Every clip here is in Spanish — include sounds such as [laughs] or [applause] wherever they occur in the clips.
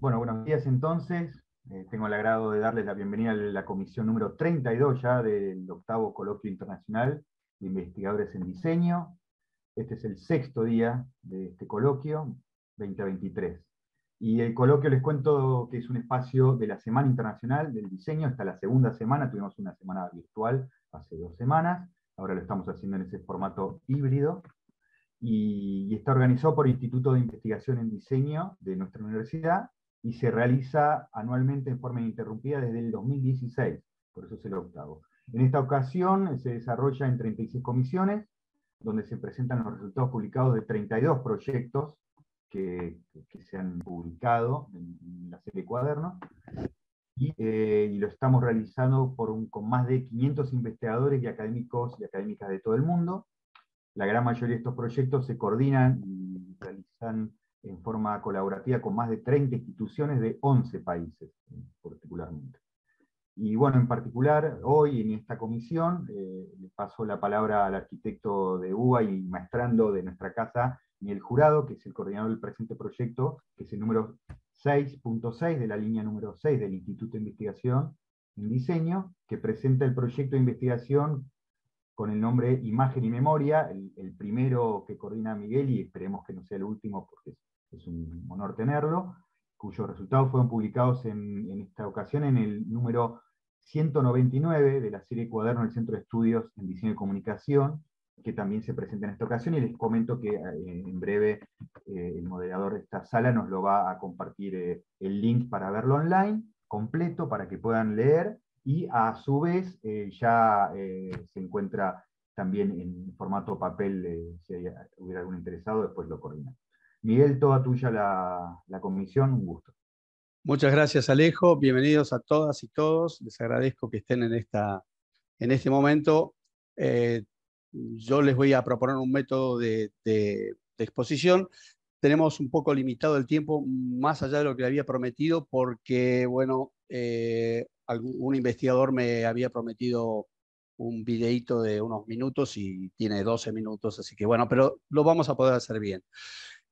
Bueno, buenos días entonces. Eh, tengo el agrado de darles la bienvenida a la comisión número 32 ya del octavo coloquio internacional de investigadores en diseño. Este es el sexto día de este coloquio, 2023. Y el coloquio les cuento que es un espacio de la Semana Internacional del Diseño, hasta la segunda semana, tuvimos una semana virtual hace dos semanas, ahora lo estamos haciendo en ese formato híbrido, y, está organizado por el Instituto de Investigación en Diseño de nuestra universidad, y se realiza anualmente en forma ininterrumpida desde el 2016, por eso es el octavo. En esta ocasión eh, se desarrolla en 36 comisiones, donde se presentan los resultados publicados de 32 proyectos que, se han publicado en, la serie cuaderno y, eh, y, lo estamos realizando por un, con más de 500 investigadores y académicos y académicas de todo el mundo. La gran mayoría de estos proyectos se coordinan y realizan en forma colaborativa con más de 30 instituciones de 11 países, eh, particularmente. Y bueno, en particular, hoy en esta comisión eh, le paso la palabra al arquitecto de UBA y maestrando de nuestra casa, Miguel Jurado, que es el coordinador del presente proyecto, que es el número 6.6 de la línea número 6 del Instituto de Investigación en Diseño, que presenta el proyecto de investigación con el nombre Imagen y Memoria, el, el primero que coordina Miguel y esperemos que no sea el último porque es es un honor tenerlo, cuyos resultados fueron publicados en, esta ocasión en el número 199 de la serie Cuaderno del Centro de Estudios en Diseño y Comunicación, que también se presenta en esta ocasión, y les comento que eh, en breve eh, el moderador de esta sala nos lo va a compartir eh, el link para verlo online, completo, para que puedan leer, y a su vez ya se encuentra también en formato papel, si hubiera algún interesado, después lo coordinamos. Miguel, toda tuya la, comisión, un gusto. Muchas gracias Alejo, bienvenidos a todas y todos, les agradezco que estén en, esta, en este momento. Eh, yo les voy a proponer un método de, exposición. Tenemos un poco limitado el tiempo, más allá de lo que le había prometido, porque, bueno, eh, algún, un investigador me había prometido un videíto de unos minutos y tiene 12 minutos, así que bueno, pero lo vamos a poder hacer bien.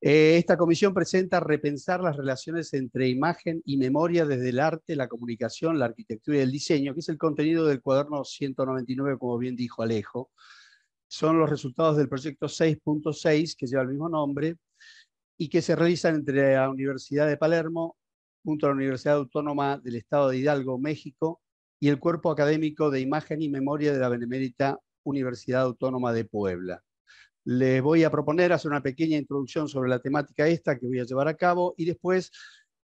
Eh, esta comisión presenta repensar las relaciones entre imagen y memoria desde el arte, la comunicación, la arquitectura y el diseño, que es el contenido del cuaderno 199, como bien dijo Alejo. Son los resultados del proyecto 6.6, que lleva el mismo nombre, y que se realizan entre la Universidad de Palermo, junto a la Universidad Autónoma del Estado de Hidalgo, México, y el Cuerpo Académico de Imagen y Memoria de la Benemérita Universidad Autónoma de Puebla. Les voy a proponer hacer una pequeña introducción sobre la temática esta que voy a llevar a cabo y después,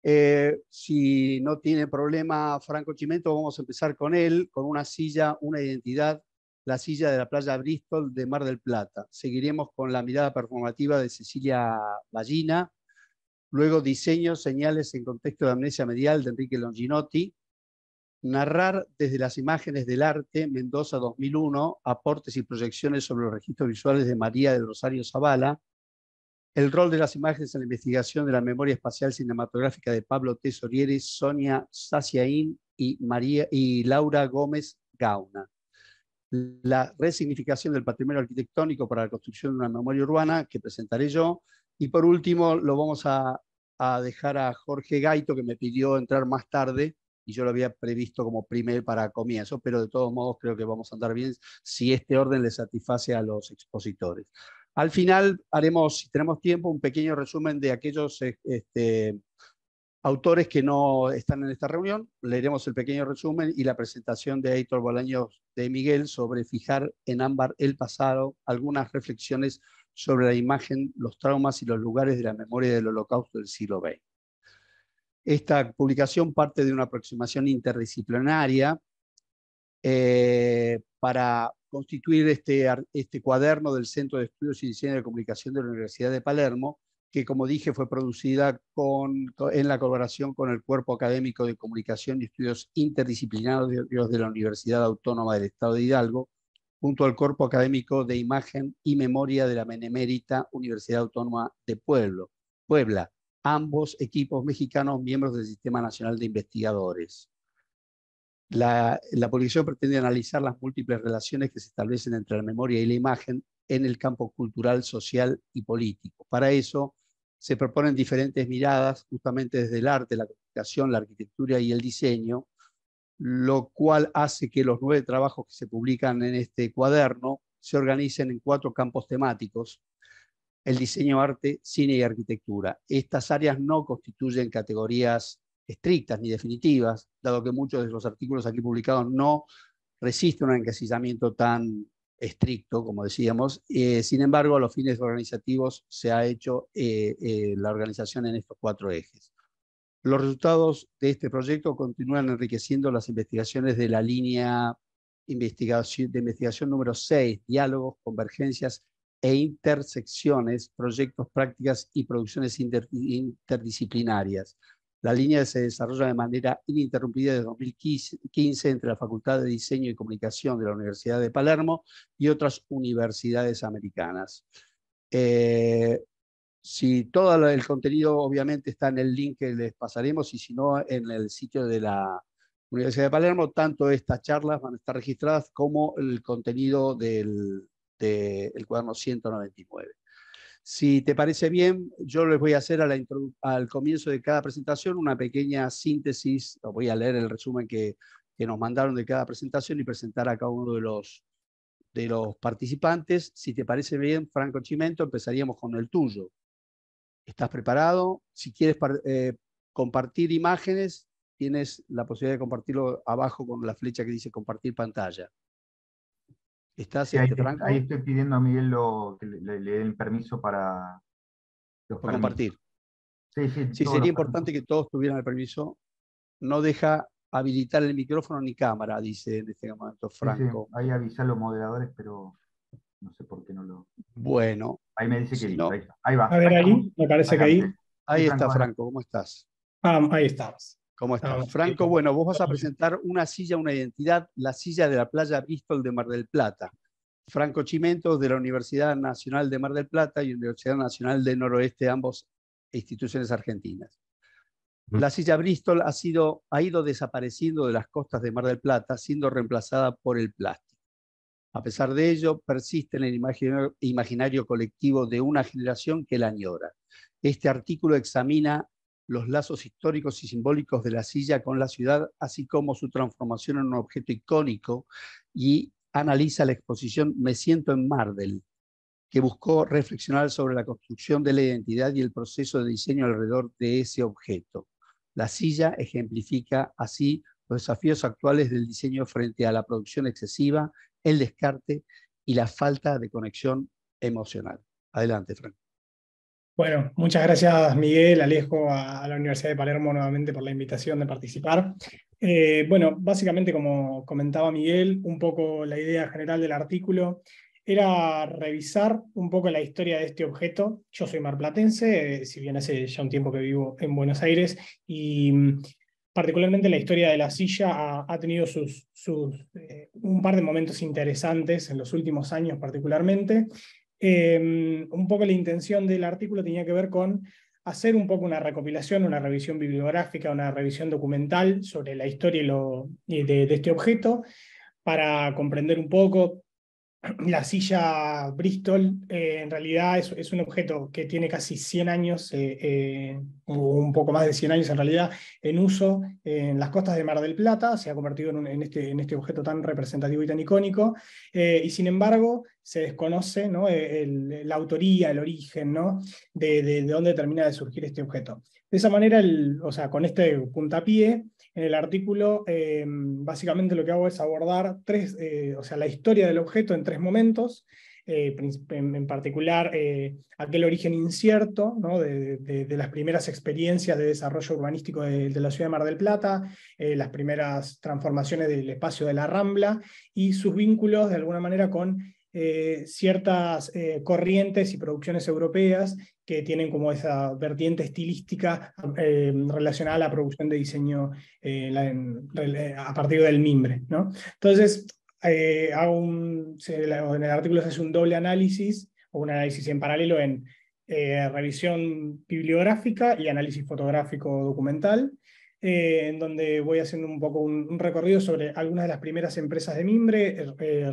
eh, si no tiene problema Franco Chimento, vamos a empezar con él, con una silla, una identidad, la silla de la playa Bristol de Mar del Plata. Seguiremos con la mirada performativa de Cecilia Ballina, luego diseño, señales en contexto de amnesia medial de Enrique Longinotti, Narrar desde las imágenes del arte, Mendoza 2001, aportes y proyecciones sobre los registros visuales de María del Rosario Zavala, el rol de las imágenes en la investigación de la memoria espacial cinematográfica de Pablo Sorieres, Sonia Saciaín y, María, y Laura Gómez Gauna. La resignificación del patrimonio arquitectónico para la construcción de una memoria urbana, que presentaré yo. Y por último, lo vamos a dejar a Jorge Gaito, que me pidió entrar más tarde y yo lo había previsto como primer para comienzo, pero de todos modos creo que vamos a andar bien si este orden le satisface a los expositores. Al final haremos, si tenemos tiempo, un pequeño resumen de aquellos eh, este, autores que no están en esta reunión. Leeremos el pequeño resumen y la presentación de Héctor Bolaños de Miguel sobre fijar en ámbar el pasado, algunas reflexiones sobre la imagen, los traumas y los lugares de la memoria del holocausto del siglo XX. Esta publicación parte de una aproximación interdisciplinaria eh, para constituir este, este cuaderno del Centro de Estudios y Diseño de Comunicación de la Universidad de Palermo, que como dije fue producida con, en la colaboración con el Cuerpo Académico de Comunicación y Estudios Interdisciplinarios de la Universidad Autónoma del Estado de Hidalgo, junto al Cuerpo Académico de Imagen y Memoria de la Benemérita Universidad Autónoma de Puebla, ambos equipos mexicanos miembros del Sistema Nacional de Investigadores. La, publicación pretende analizar las múltiples relaciones que se establecen entre la memoria y la imagen en el campo cultural, social y político. Para eso se proponen diferentes miradas, justamente desde el arte, la comunicación, la arquitectura y el diseño, lo cual hace que los nueve trabajos que se publican en este cuaderno se organicen en cuatro campos temáticos, el diseño, arte, cine y arquitectura. Estas áreas no constituyen categorías estrictas ni definitivas, dado que muchos de los artículos aquí publicados no resisten un encasillamiento tan estricto, como decíamos. Eh, sin embargo, a los fines organizativos se ha hecho eh, eh, la organización en estos cuatro ejes. Los resultados de este proyecto continúan enriqueciendo las investigaciones de la línea investigación, de investigación número 6, diálogos, convergencias e intersecciones, proyectos, prácticas y producciones interdisciplinarias. La línea se desarrolla de manera ininterrumpida desde 2015 entre la Facultad de Diseño y Comunicación de la Universidad de Palermo y otras universidades americanas. Eh, si todo el contenido obviamente está en el link que les pasaremos y si no en el sitio de la Universidad de Palermo, tanto estas charlas van a estar registradas como el contenido del, del cuaderno 199. Si te parece bien, yo les voy a hacer al comienzo de cada presentación una pequeña síntesis, voy a leer el resumen que, nos mandaron de cada presentación y presentar a cada uno de los, de los participantes. Si te parece bien, Franco Chimento, empezaríamos con el tuyo. ¿Estás preparado? Si quieres eh, compartir imágenes, tienes la posibilidad de compartirlo abajo con la flecha que dice compartir pantalla. Este ahí, estoy pidiendo a Miguel lo, que le, le, el permiso para, compartir. Sí, sí, sí sería importante que todos tuvieran el permiso. No deja habilitar el micrófono ni cámara, dice en este momento Franco. ahí a los moderadores, pero no sé por qué no lo. Bueno. Ahí me dice que no. ahí, va. A ver, me parece que ahí. Ahí está, Franco, ¿cómo estás? Ah, ahí estás. ¿Cómo estás? Franco, bueno, vos vas a presentar una silla, una identidad, la silla de la playa Bristol de Mar del Plata. Franco Chimento, de la Universidad Nacional de Mar del Plata y Universidad Nacional de Noroeste, ambos instituciones argentinas. La silla Bristol ha, sido, ha ido desapareciendo de las costas de Mar del Plata, siendo reemplazada por el plástico. A pesar de ello, persiste en el imaginario colectivo de una generación que la añora. Este artículo examina los lazos históricos y simbólicos de la silla con la ciudad, así como su transformación en un objeto icónico, y analiza la exposición Me siento en Mardel, que buscó reflexionar sobre la construcción de la identidad y el proceso de diseño alrededor de ese objeto. La silla ejemplifica así los desafíos actuales del diseño frente a la producción excesiva, el descarte y la falta de conexión emocional. Adelante, Frank. Bueno, muchas gracias Miguel, Alejo, a, la Universidad de Palermo nuevamente por la invitación de participar. Eh, bueno, básicamente como comentaba Miguel, un poco la idea general del artículo era revisar un poco la historia de este objeto. Yo soy marplatense, eh, si bien hace ya un tiempo que vivo en Buenos Aires, y mm, particularmente la historia de la silla ha, tenido sus, sus eh, un par de momentos interesantes en los últimos años particularmente. Em, un poco la intención del artículo tenía que ver con hacer un poco una recopilación, una revisión bibliográfica, una revisión documental sobre la historia de, este objeto para comprender un poco la silla Bristol eh, en realidad es, un objeto que tiene casi 100 años, eh, eh, un poco más de 100 años en realidad, en uso en las costas de Mar del Plata, se ha convertido en, este, este, objeto tan representativo y tan icónico, y sin embargo se desconoce la autoría, el origen, de, dónde termina de surgir este objeto. De esa manera, o sea, con este puntapié, en el artículo, em, básicamente lo que hago es abordar tres, eh, o sea, la historia del objeto en tres momentos, eh, en, particular eh, aquel origen incierto de, las primeras experiencias de desarrollo urbanístico de la ciudad de Mar del Plata, las primeras transformaciones del espacio de la Rambla y sus vínculos de alguna manera con eh, ciertas eh, corrientes y producciones europeas que tienen como esa vertiente estilística eh, relacionada a la producción de diseño a partir del mimbre. Entonces, en el artículo se hace un doble análisis o un análisis en paralelo en revisión bibliográfica y análisis fotográfico documental. en donde voy haciendo un poco un, recorrido sobre algunas de las primeras empresas de mimbre,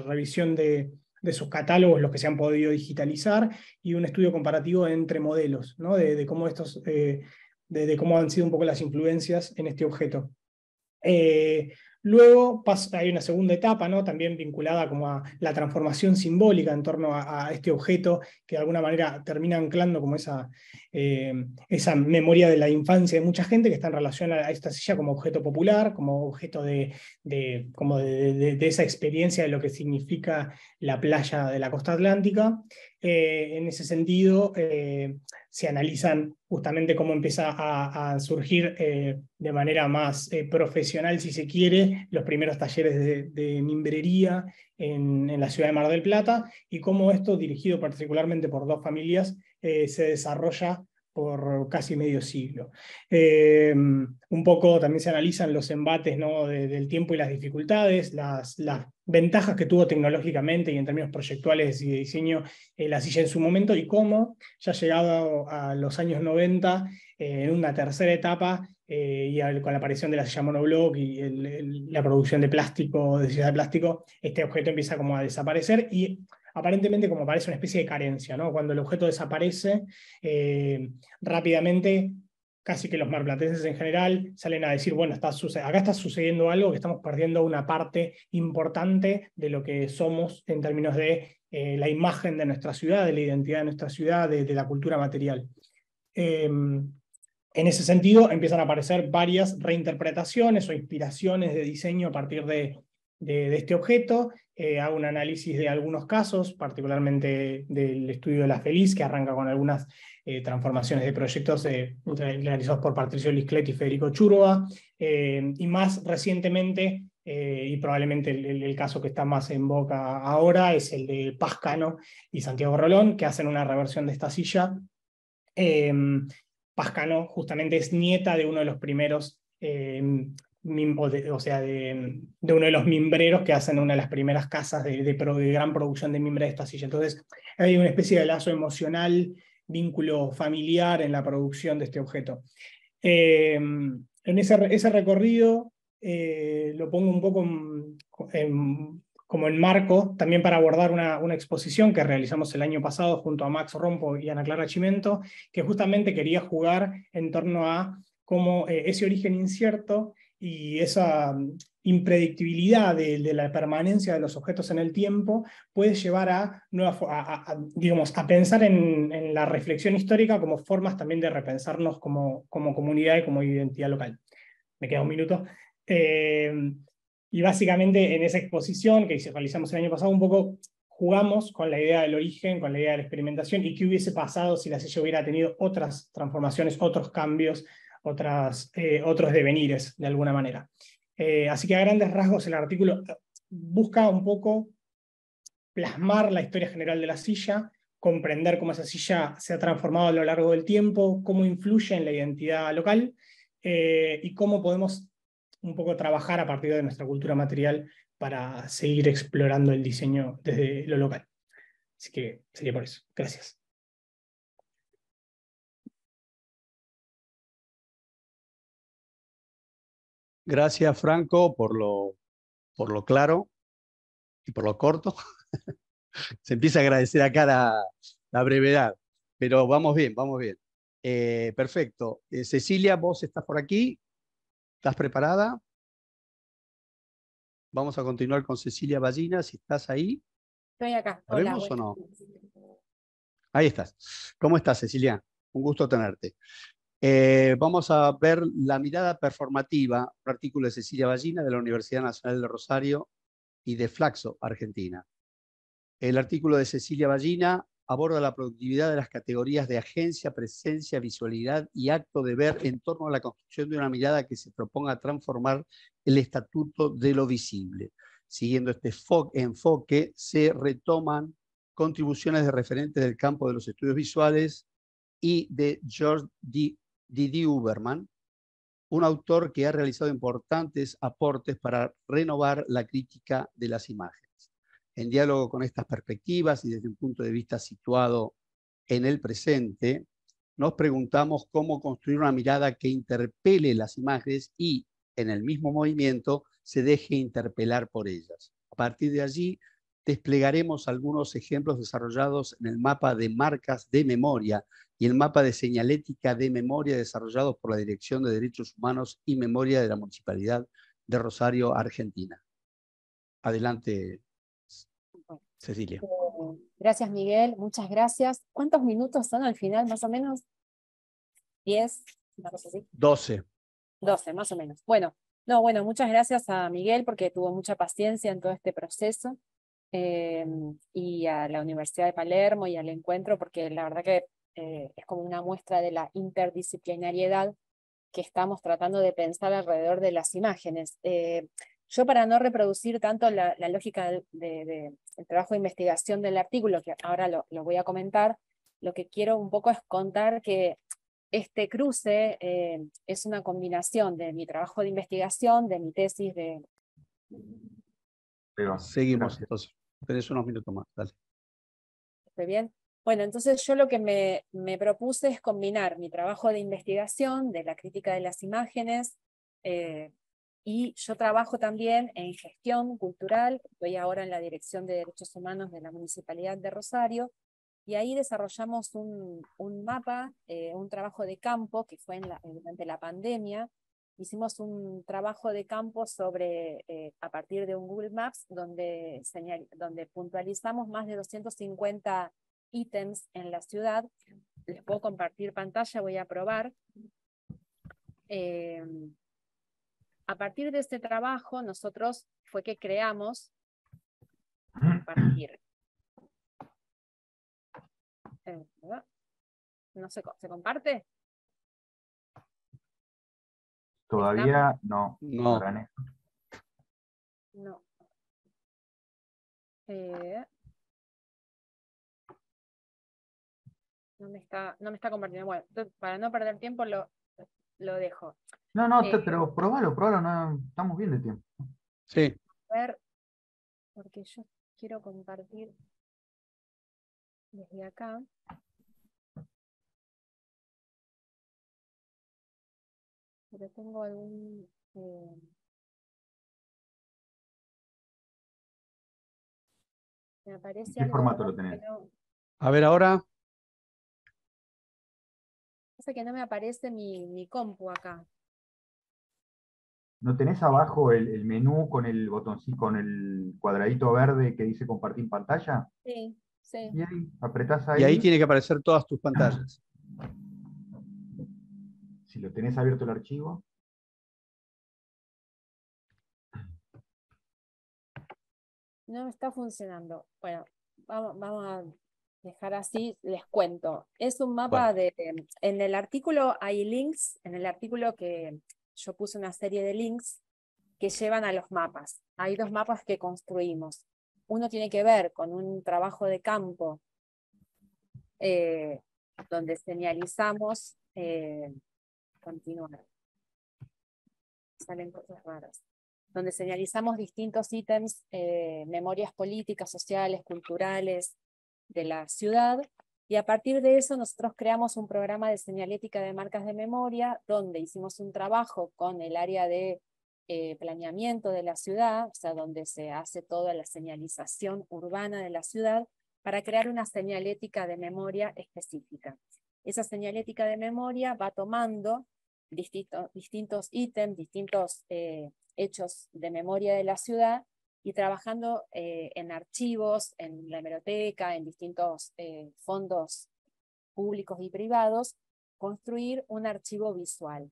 revisión de de sus catálogos, los que se han podido digitalizar, y un estudio comparativo entre modelos, ¿no? de, cómo estos, eh, de, cómo han sido un poco las influencias en este objeto. Eh, Luego hay una segunda etapa, ¿no? también vinculada como a la transformación simbólica en torno a, este objeto que de alguna manera termina anclando como esa, eh, esa memoria de la infancia de mucha gente que está en relación a, esta silla como objeto popular, como objeto de, como de, esa experiencia de lo que significa la playa de la costa atlántica. Eh, en ese sentido eh, se analizan justamente cómo empieza a, surgir eh, de manera más profesional, si se quiere, los primeros talleres de, mimbrería en, la ciudad de Mar del Plata y cómo esto, dirigido particularmente por dos familias, se desarrolla por casi medio siglo. Eh, un poco también se analizan los embates ¿no? del tiempo y las dificultades, las, ventajas que tuvo tecnológicamente y en términos proyectuales y de diseño eh, la silla en su momento y cómo, ya llegado a los años 90, eh, en una tercera etapa, y con la aparición de la silla monoblock y la producción de plástico, de silla de plástico, este objeto empieza como a desaparecer y aparentemente como parece una especie de carencia, ¿no? Cuando el objeto desaparece, eh, rápidamente casi que los marplatenses en general salen a decir, bueno, está acá está sucediendo algo, que estamos perdiendo una parte importante de lo que somos en términos de eh, la imagen de nuestra ciudad, de la identidad de nuestra ciudad, de, la cultura material. Em, en ese sentido, empiezan a aparecer varias reinterpretaciones o inspiraciones de diseño a partir de este objeto eh, hago un análisis de algunos casos, particularmente del estudio de la Feliz, que arranca con algunas eh, transformaciones de proyectos eh, realizados por Patricio Lisclet y Federico Churoa, y más recientemente, y probablemente el, caso que está más en boca ahora, es el de Pascano y Santiago Rolón, que hacen una reversión de esta silla. Pascano justamente es nieta de uno de los primeros o, sea, de, uno de los mimbreros que hacen una de las primeras casas de, gran producción de mimbre de esta silla. Entonces, hay una especie de lazo emocional, vínculo familiar en la producción de este objeto. Eh, en ese, recorrido eh, lo pongo un poco como en marco, también para abordar una, exposición que realizamos el año pasado junto a Max Rompo y Ana Clara Chimento, que justamente quería jugar en torno a cómo eh, ese origen incierto y esa mm, impredictibilidad de, la permanencia de los objetos en el tiempo puede llevar a, digamos, a pensar en, la reflexión histórica como formas también de repensarnos como, comunidad y como identidad local. Me queda un minuto. Em, y básicamente en esa exposición que realizamos el año pasado, un poco jugamos con la idea del origen, con la idea de la experimentación y qué hubiese pasado si la silla hubiera tenido otras transformaciones, otros cambios, otras, eh, otros devenires, de alguna manera. Eh, así que a grandes rasgos el artículo eh, busca un poco plasmar la historia general de la silla, comprender cómo esa silla se ha transformado a lo largo del tiempo, cómo influye en la identidad local y cómo podemos un poco trabajar a partir de nuestra cultura material para seguir explorando el diseño desde lo local. Así que sería por eso. Gracias. Gracias, Franco, por lo, por lo claro y por lo corto. [laughs] Se empieza a agradecer acá la, la brevedad, pero vamos bien, vamos bien. Eh, perfecto. Eh, Cecilia, vos estás por aquí. ¿Estás preparada? Vamos a continuar con Cecilia Ballina, si estás ahí. Estoy acá. vemos o no? Ahí estás. ¿Cómo estás, Cecilia? Un gusto tenerte. Eh, vamos a ver la mirada performativa, un artículo de Cecilia Ballina de la Universidad Nacional de Rosario y de Flaxo, Argentina. El artículo de Cecilia Ballina aborda la productividad de las categorías de agencia, presencia, visualidad y acto de ver en torno a la construcción de una mirada que se proponga transformar el estatuto de lo visible. Siguiendo este enfoque, se retoman contribuciones de referentes del campo de los estudios visuales y de George D. Didi Uberman, un autor que ha realizado importantes aportes para renovar la crítica de las imágenes. En diálogo con estas perspectivas y desde un punto de vista situado en el presente, nos preguntamos cómo construir una mirada que interpele las imágenes y, en el mismo movimiento, se deje interpelar por ellas. A partir de allí, desplegaremos algunos ejemplos desarrollados en el mapa de marcas de memoria y el mapa de señalética de memoria desarrollado por la Dirección de Derechos Humanos y Memoria de la Municipalidad de Rosario, Argentina. Adelante, Cecilia. Eh, gracias, Miguel. Muchas gracias. ¿Cuántos minutos son al final, más o menos? ¿Diez? Doce. Doce, más o menos. Bueno, no, bueno, muchas gracias a Miguel porque tuvo mucha paciencia en todo este proceso eh, y a la Universidad de Palermo y al encuentro porque la verdad que eh, es como una muestra de la interdisciplinariedad que estamos tratando de pensar alrededor de las imágenes. Eh, yo para no reproducir tanto la, lógica del de, trabajo de investigación del artículo, que ahora lo, voy a comentar, lo que quiero un poco es contar que este cruce eh, es una combinación de mi trabajo de investigación, de mi tesis de... Seguimos entonces. Tenés unos minutos más, dale. ¿Estoy bien? Bueno, entonces yo lo que me, me propuse es combinar mi trabajo de investigación, de la crítica de las imágenes, eh, y yo trabajo también en gestión cultural, estoy ahora en la Dirección de Derechos Humanos de la Municipalidad de Rosario, y ahí desarrollamos un, un mapa, eh, un trabajo de campo que fue durante la pandemia. Hicimos un trabajo de campo sobre, eh, a partir de un Google Maps, donde, donde puntualizamos más de 250 ítems en la ciudad. Les puedo compartir pantalla, voy a probar. Eh, a partir de este trabajo, nosotros fue que creamos compartir. Eh, no ¿se comparte? Todavía no. No. No. Eh, no me está, no me está compartiendo Bueno, para no perder tiempo lo, lo dejo. No, no, eh, pero probalo, probalo, estamos bien de tiempo. Sí. A ver, porque yo quiero compartir desde acá. Pero tengo algún... Eh, me aparece... ¿Qué formato lo tenés? A ver ahora que no me aparece mi, compu acá. ¿No tenés abajo el, menú con el botoncito, con el cuadradito verde que dice compartir pantalla? Sí, sí. Y ahí, ahí. Y ahí tiene que aparecer todas tus pantallas. [clears throat] Si lo tenés abierto el archivo. No me está funcionando. Bueno, vamos, vamos a dejar así, les cuento. Es un mapa de... En el artículo hay links, en el artículo que yo puse una serie de links que llevan a los mapas. Hay dos mapas que construimos. Uno tiene que ver con un trabajo de campo eh, donde señalizamos... Eh, continuar. Salen cosas raras donde señalizamos distintos ítems, eh, memorias políticas, sociales, culturales, de la ciudad y a partir de eso nosotros creamos un programa de señalética de marcas de memoria donde hicimos un trabajo con el área de eh, planeamiento de la ciudad, o sea, donde se hace toda la señalización urbana de la ciudad para crear una señalética de memoria específica. Esa señalética de memoria va tomando distintos ítems, distintos eh, hechos de memoria de la ciudad y trabajando eh, en archivos, en la hemeroteca, en distintos eh, fondos públicos y privados, construir un archivo visual.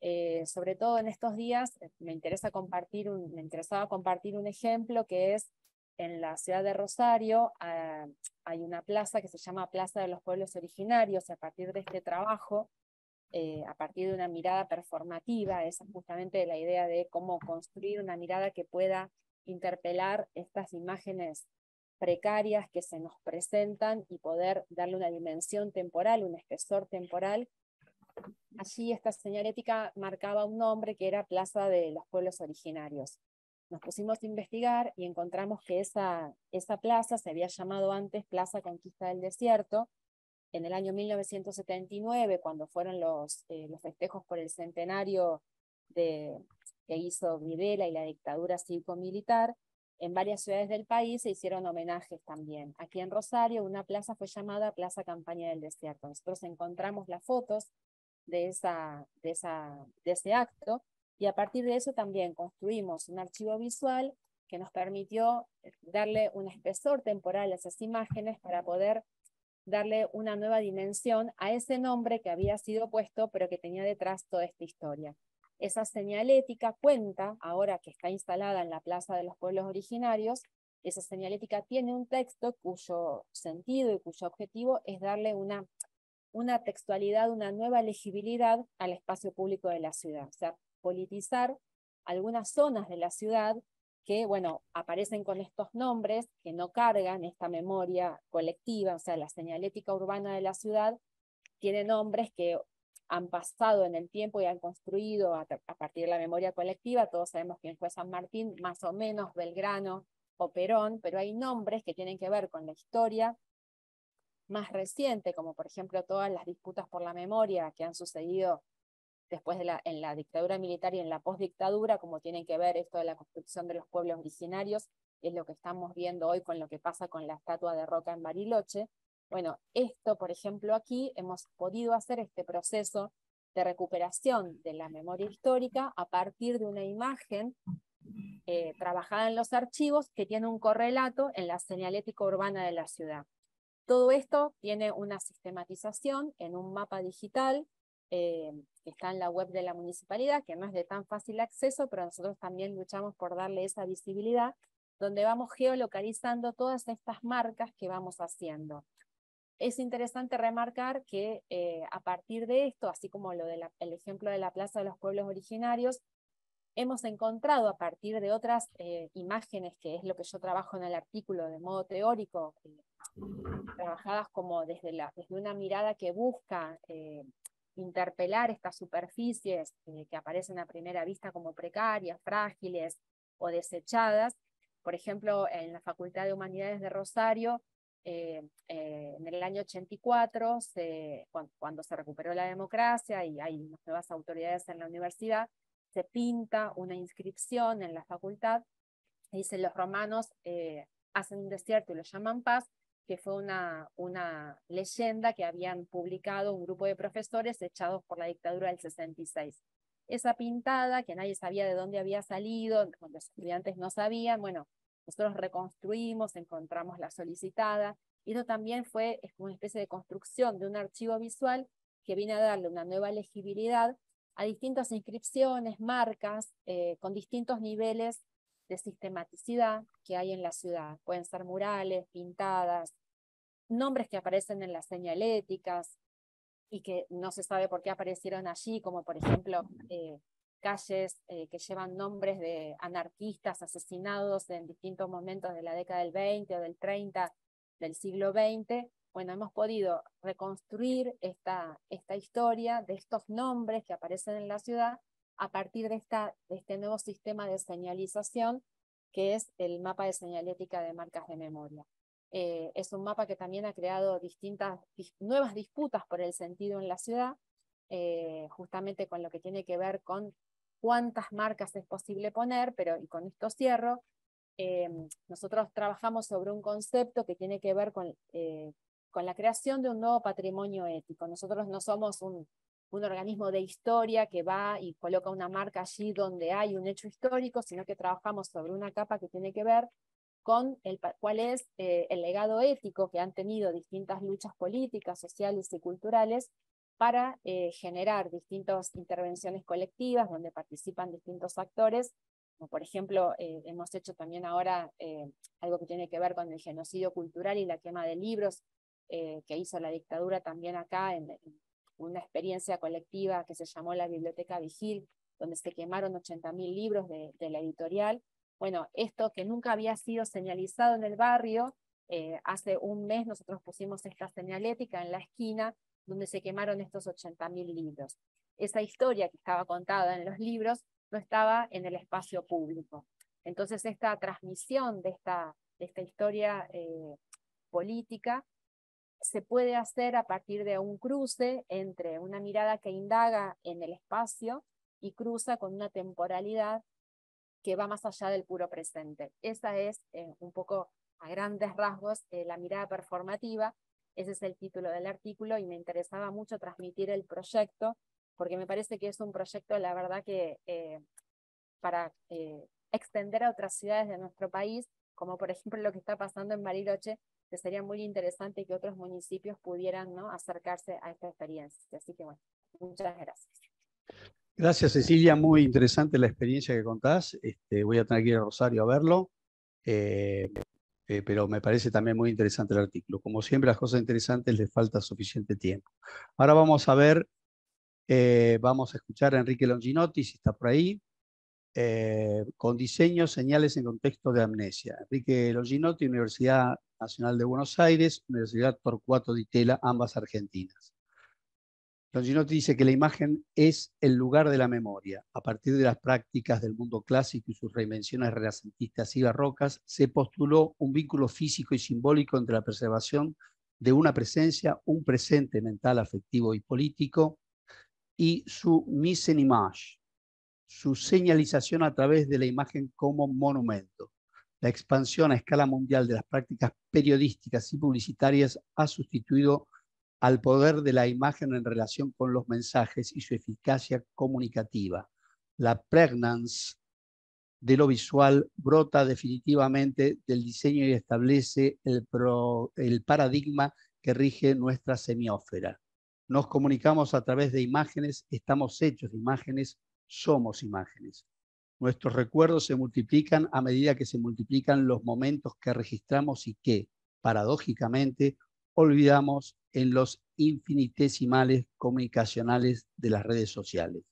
Eh, sobre todo en estos días me, interesa compartir me interesaba compartir un ejemplo que es en la ciudad de Rosario ah, hay una plaza que se llama Plaza de los Pueblos Originarios y a partir de este trabajo, a partir de una mirada performativa, es justamente la idea de cómo construir una mirada que pueda interpelar estas imágenes precarias que se nos presentan y poder darle una dimensión temporal, un espesor temporal. Allí esta señalética marcaba un nombre que era Plaza de los Pueblos Originarios. Nos pusimos a investigar y encontramos que esa, esa plaza se había llamado antes Plaza Conquista del Desierto. En el año 1979, cuando fueron los, eh, los festejos por el centenario de, que hizo Videla y la dictadura cívico-militar, en varias ciudades del país se hicieron homenajes también. Aquí en Rosario, una plaza fue llamada Plaza Campaña del Desierto. Nosotros encontramos las fotos de, de, esa, de ese acto y a partir de eso también construimos un archivo visual que nos permitió darle un espesor temporal a esas imágenes para poder darle una nueva dimensión a ese nombre que había sido puesto, pero que tenía detrás toda esta historia. Esa señalética cuenta, ahora que está instalada en la Plaza de los Pueblos Originarios, esa señalética tiene un texto cuyo sentido y cuyo objetivo es darle una, una textualidad, una nueva legibilidad al espacio público de la ciudad, o sea, politizar algunas zonas de la ciudad que, bueno, aparecen con estos nombres, que no cargan esta memoria colectiva, o sea, la señalética urbana de la ciudad tiene nombres que han pasado en el tiempo y han construido a, partir de la memoria colectiva. Todos sabemos quién fue San Martín, más o menos Belgrano o Perón, pero hay nombres que tienen que ver con la historia más reciente, como por ejemplo todas las disputas por la memoria que han sucedido después de la, en la dictadura militar y en la postdictadura, como tienen que ver esto de la construcción de los pueblos originarios, es lo que estamos viendo hoy con lo que pasa con la estatua de Roca en Bariloche, bueno, esto, por ejemplo, aquí hemos podido hacer este proceso de recuperación de la memoria histórica a partir de una imagen eh, trabajada en los archivos que tiene un correlato en la señalética urbana de la ciudad. Todo esto tiene una sistematización en un mapa digital eh, que está en la web de la municipalidad, que no es de tan fácil acceso, pero nosotros también luchamos por darle esa visibilidad, donde vamos geolocalizando todas estas marcas que vamos haciendo. Es interesante remarcar que eh, a partir de esto, así como lo del ejemplo de la Plaza de los Pueblos Originarios, hemos encontrado a partir de otras eh, imágenes, que es lo que yo trabajo en el artículo de modo teórico, eh, trabajadas como desde, la, desde una mirada que busca interpelar estas superficies que aparecen a primera vista como precarias, frágiles o desechadas. Por ejemplo, en la Facultad de Humanidades de Rosario eh, eh, en el año 84, cuando, se recuperó la democracia y hay nuevas autoridades en la universidad, se pinta una inscripción en la facultad, dice los romanos eh, hacen un desierto y lo llaman paz, que fue una, una leyenda que habían publicado un grupo de profesores echados por la dictadura del 66. Esa pintada, que nadie sabía de dónde había salido, los estudiantes no sabían, bueno, nosotros reconstruimos, encontramos la solicitada, y eso también fue una especie de construcción de un archivo visual que viene a darle una nueva legibilidad a distintas inscripciones, marcas, eh, con distintos niveles de sistematicidad que hay en la ciudad. Pueden ser murales, pintadas, nombres que aparecen en las señaléticas y que no se sabe por qué aparecieron allí, como por ejemplo eh, calles eh, que llevan nombres de anarquistas asesinados en distintos momentos de la década del 20 o del 30 del siglo XX. Bueno, hemos podido reconstruir esta, esta historia de estos nombres que aparecen en la ciudad a partir de, esta, de este nuevo sistema de señalización que es el mapa de señalética de marcas de memoria. Eh, es un mapa que también ha creado distintas nuevas disputas por el sentido en la ciudad, eh, justamente con lo que tiene que ver con cuántas marcas es posible poner, pero y con esto cierro, eh, nosotros trabajamos sobre un concepto que tiene que ver eh, con, la creación de un nuevo patrimonio ético. Nosotros no somos un, organismo de historia que va y coloca una marca allí donde hay un hecho histórico, sino que trabajamos sobre una capa que tiene que ver con cuál es eh, el legado ético que han tenido distintas luchas políticas, sociales y culturales para eh, generar distintas intervenciones colectivas donde participan distintos actores, como por ejemplo eh, hemos hecho también ahora eh, algo que tiene que ver con el genocidio cultural y la quema de libros que hizo la dictadura también acá en, una experiencia colectiva que se llamó la Biblioteca Vigil, donde se quemaron 80.000 libros de, la editorial. Bueno, esto que nunca había sido señalizado en el barrio, hace un mes nosotros pusimos esta señalética en la esquina donde se quemaron estos 80.000 libros. Esa historia que estaba contada en los libros no estaba en el espacio público. Entonces, esta transmisión de esta, de esta historia eh, política se puede hacer a partir de un cruce entre una mirada que indaga en el espacio y cruza con una temporalidad que va más allá del puro presente. Esa es eh, un poco a grandes rasgos eh, la mirada performativa ese es el título del artículo y me interesaba mucho transmitir el proyecto, porque me parece que es un proyecto, la verdad, que eh, para eh, extender a otras ciudades de nuestro país, como por ejemplo lo que está pasando en Bariloche, que sería muy interesante que otros municipios pudieran ¿no? acercarse a esta experiencia. Así que bueno, muchas gracias. Gracias Cecilia, muy interesante la experiencia que contás. Este, voy a tener que ir a Rosario a verlo. Eh, eh, pero me parece también muy interesante el artículo. Como siempre, las cosas interesantes les falta suficiente tiempo. Ahora vamos a ver, eh, vamos a escuchar a Enrique Longinotti, si está por ahí, eh, con diseños, señales en contexto de amnesia. Enrique Longinotti, Universidad Nacional de Buenos Aires, Universidad Torcuato de Tela, ambas argentinas. Longinotti dice que la imagen es el lugar de la memoria. A partir de las prácticas del mundo clásico y sus reinvenciones renacentistas y barrocas, se postuló un vínculo físico y simbólico entre la preservación de una presencia, un presente mental, afectivo y político, y su mise en image, su señalización a través de la imagen como monumento. La expansión a escala mundial de las prácticas periodísticas y publicitarias ha sustituido al poder de la imagen en relación con los mensajes y su eficacia comunicativa. La pregnance de lo visual brota definitivamente del diseño y establece el, el paradigma que rige nuestra semiósfera. Nos comunicamos a través de imágenes, estamos hechos de imágenes, somos imágenes. Nuestros recuerdos se multiplican a medida que se multiplican los momentos que registramos y que, paradójicamente, olvidamos en los infinitesimales comunicacionales de las redes sociales.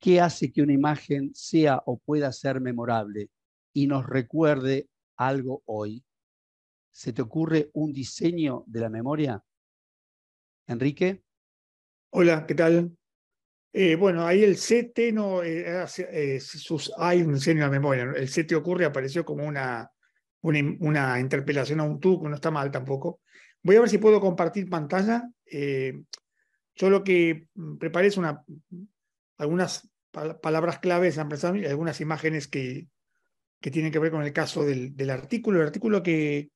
¿Qué hace que una imagen sea o pueda ser memorable y nos recuerde algo hoy? ¿Se te ocurre un diseño de la memoria? Enrique. Hola, ¿qué tal? Eh, bueno, ahí el CT no eh, eh, sus, hay un diseño de la memoria. El CT ocurre, apareció como una, una, una interpelación a un tú, que no está mal tampoco. Voy a ver si puedo compartir pantalla. yo eh, lo que mm, preparé es algunas palabras claves, algunas imágenes que, que, tienen que ver con el caso del, artículo. El artículo que,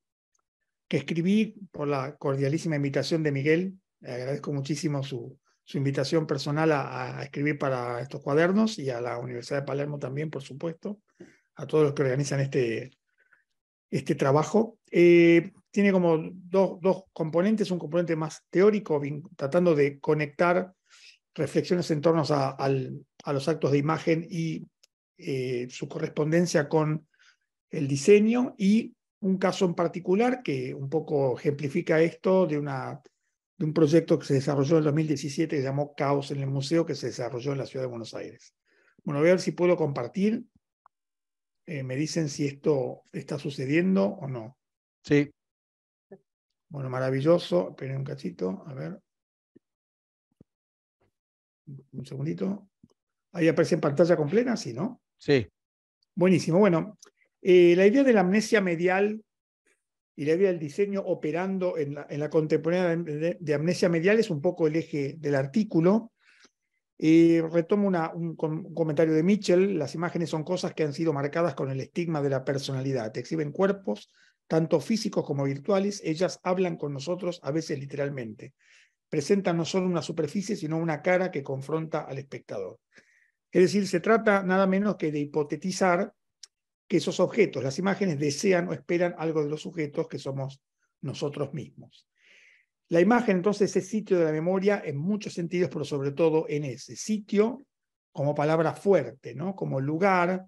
que, escribí por la cordialísima invitación de Miguel. Le agradezco muchísimo su, su invitación personal a, a, escribir para estos cuadernos y a la Universidad de Palermo también, por supuesto, a todos los que organizan este, este trabajo. Eh, tiene como dos, dos, componentes, un componente más teórico, tratando de conectar reflexiones en torno a, los actos de imagen y eh, su correspondencia con el diseño, y un caso en particular que un poco ejemplifica esto de, una, de un proyecto que se desarrolló en el 2017 que llamó Caos en el Museo, que se desarrolló en la ciudad de Buenos Aires. Bueno, voy a ver si puedo compartir eh, me dicen si esto está sucediendo o no. Sí. Bueno, maravilloso. Esperen un cachito, a ver. Un segundito. Ahí aparece en pantalla completa, ¿sí, no? Sí. Buenísimo. Bueno, eh, la idea de la amnesia medial y la idea del diseño operando en la, en contemporánea de, amnesia medial es un poco el eje del artículo. Y retomo un, un, comentario de Mitchell, las imágenes son cosas que han sido marcadas con el estigma de la personalidad, exhiben cuerpos, tanto físicos como virtuales, ellas hablan con nosotros a veces literalmente, presentan no solo una superficie, sino una cara que confronta al espectador. Es decir, se trata nada menos que de hipotetizar que esos objetos, las imágenes desean o esperan algo de los sujetos que somos nosotros mismos. La imagen entonces es sitio de la memoria en muchos sentidos, pero sobre todo en ese sitio como palabra fuerte, ¿no? como lugar,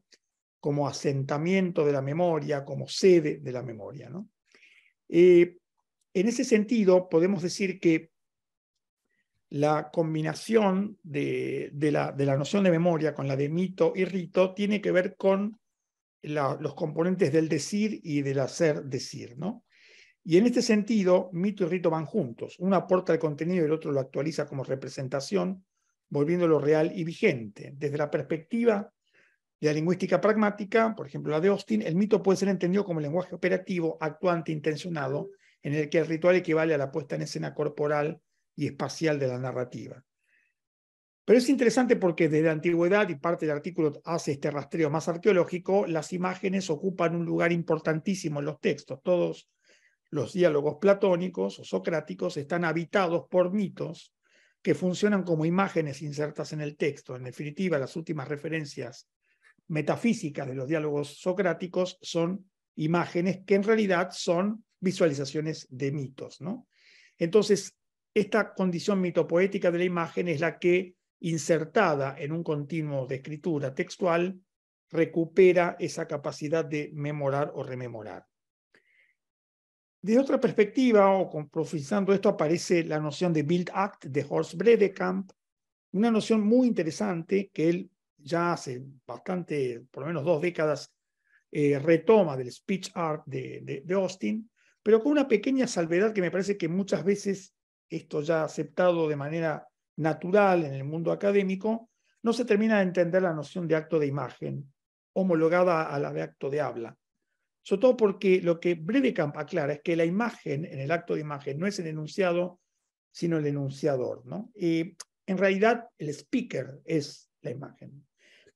como asentamiento de la memoria, como sede de la memoria. ¿no? Eh, en ese sentido, podemos decir que la combinación de, de, la, de, la, noción de memoria con la de mito y rito tiene que ver con los componentes del decir y del hacer decir. ¿no? Y en este sentido, mito y rito van juntos. Uno aporta el contenido y el otro lo actualiza como representación, volviéndolo real y vigente. Desde la perspectiva de la lingüística pragmática, por ejemplo la de Austin, el mito puede ser entendido como lenguaje operativo, actuante, intencionado, en el que el ritual equivale a la puesta en escena corporal y espacial de la narrativa. Pero es interesante porque desde la antigüedad, y parte del artículo hace este rastreo más arqueológico, las imágenes ocupan un lugar importantísimo en los textos. Todos los diálogos platónicos o socráticos están habitados por mitos que funcionan como imágenes insertas en el texto. En definitiva, las últimas referencias metafísicas de los diálogos socráticos son imágenes que en realidad son visualizaciones de mitos. ¿no? Entonces, esta condición mitopoética de la imagen es la que, insertada en un continuo de escritura textual, recupera esa capacidad de memorar o rememorar. De otra perspectiva, o profundizando esto, aparece la noción de Build Act de Horst Bredekamp, una noción muy interesante que él ya hace bastante, por lo menos dos décadas, eh, retoma del speech art de, de, Austin, pero con una pequeña salvedad que me parece que muchas veces esto ya aceptado de manera natural en el mundo académico, no se termina de entender la noción de acto de imagen, homologada a la de acto de habla. Sobre todo porque lo que Camp aclara es que la imagen, en el acto de imagen, no es el enunciado, sino el enunciador. ¿no? Y en realidad, el speaker es la imagen.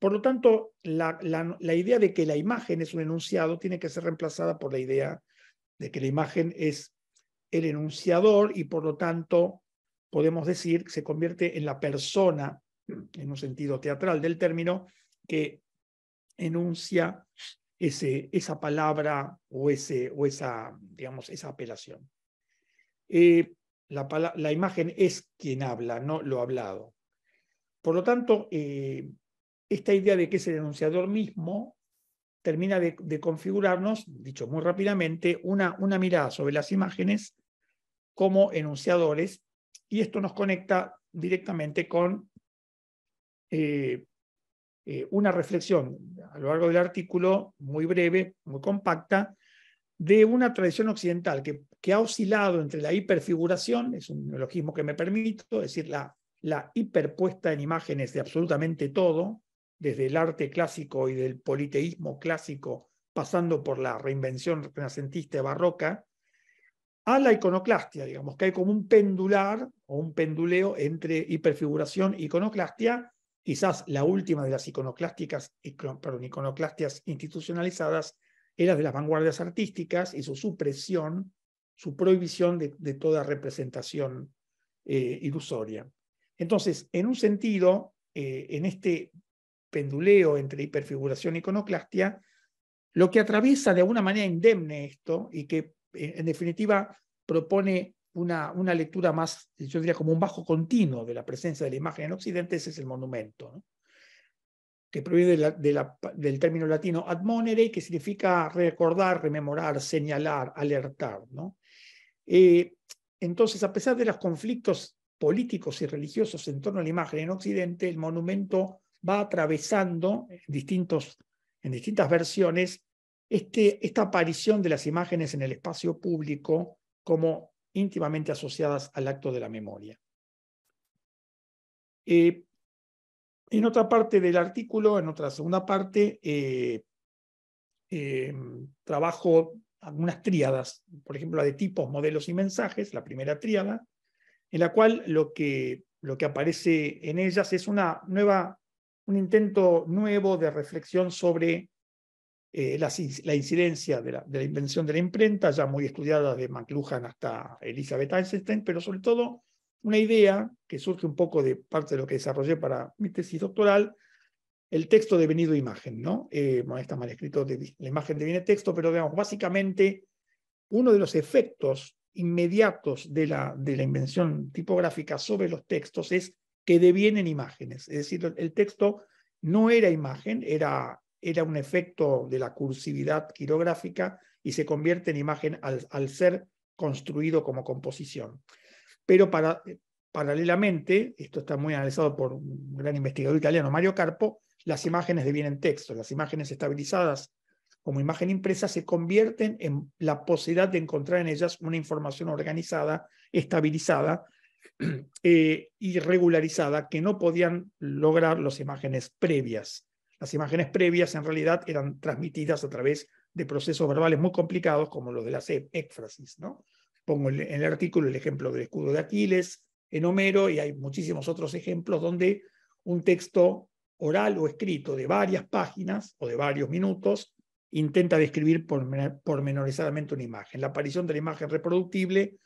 Por lo tanto, la, la, idea de que la imagen es un enunciado tiene que ser reemplazada por la idea de que la imagen es el enunciador y por lo tanto podemos decir que se convierte en la persona, en un sentido teatral del término, que enuncia esa palabra o, ese, o esa, digamos, esa apelación. Eh, la, imagen es quien habla, no lo hablado. Por lo tanto, eh, esta idea de que es el enunciador mismo termina de, configurarnos, dicho muy rápidamente, una, una mirada sobre las imágenes como enunciadores y esto nos conecta directamente con eh, eh, una reflexión a lo largo del artículo, muy breve, muy compacta, de una tradición occidental que, ha oscilado entre la hiperfiguración, es un neologismo que me permito, es decir, la, la hiperpuesta en imágenes de absolutamente todo, desde el arte clásico y del politeísmo clásico, pasando por la reinvención renacentista y barroca, a la iconoclastia, digamos, que hay como un pendular o un penduleo entre hiperfiguración e iconoclastia, Quizás la última de las iconoclásticas, perdón, iconoclastias institucionalizadas era de las vanguardias artísticas y su supresión, su prohibición de, toda representación eh, ilusoria. Entonces, en un sentido, eh, en este penduleo entre hiperfiguración y e iconoclastia, lo que atraviesa de alguna manera indemne esto y que, eh, en definitiva, propone una, lectura más, yo diría como un bajo continuo de la presencia de la imagen en Occidente, ese es el monumento, que proviene del término latino admonere, que significa recordar, rememorar, señalar, alertar. ¿no? Eh, entonces, a pesar de los conflictos políticos y religiosos en torno a la imagen en Occidente, el monumento va atravesando en, distintos, en distintas versiones este, esta aparición de las imágenes en el espacio público como íntimamente asociadas al acto de la memoria. Eh, en otra parte del artículo, en otra segunda parte, eh, em, trabajo algunas tríadas, por ejemplo, la de tipos, modelos y mensajes, la primera tríada, en la cual lo que, lo que aparece en ellas es una nueva, un intento nuevo de reflexión sobre eh, la, incidencia de la, invención de la imprenta, ya muy estudiada de McLuhan hasta Elizabeth Einstein, pero sobre todo una idea que surge un poco de parte de lo que desarrollé para mi tesis doctoral, el texto devenido imagen, ¿no? Eh, está mal escrito, de, la imagen deviene texto, pero digamos, básicamente uno de los efectos inmediatos de la, de la invención tipográfica sobre los textos es que devienen imágenes, es decir, el texto no era imagen, era era un efecto de la cursividad quirográfica y se convierte en imagen al, ser construido como composición. Pero para, paralelamente, esto está muy analizado por un gran investigador italiano, Mario Carpo, las imágenes de devienen texto, las imágenes estabilizadas como imagen impresa se convierten en la posibilidad de encontrar en ellas una información organizada, estabilizada [clears throat] eh, y regularizada que no podían lograr las imágenes previas. Las imágenes previas en realidad eran transmitidas a través de procesos verbales muy complicados como los de las éfrasis. ¿no? Pongo en el artículo el ejemplo del escudo de Aquiles en Homero y hay muchísimos otros ejemplos donde un texto oral o escrito de varias páginas o de varios minutos intenta describir pormenorizadamente una imagen. La aparición de la imagen reproductible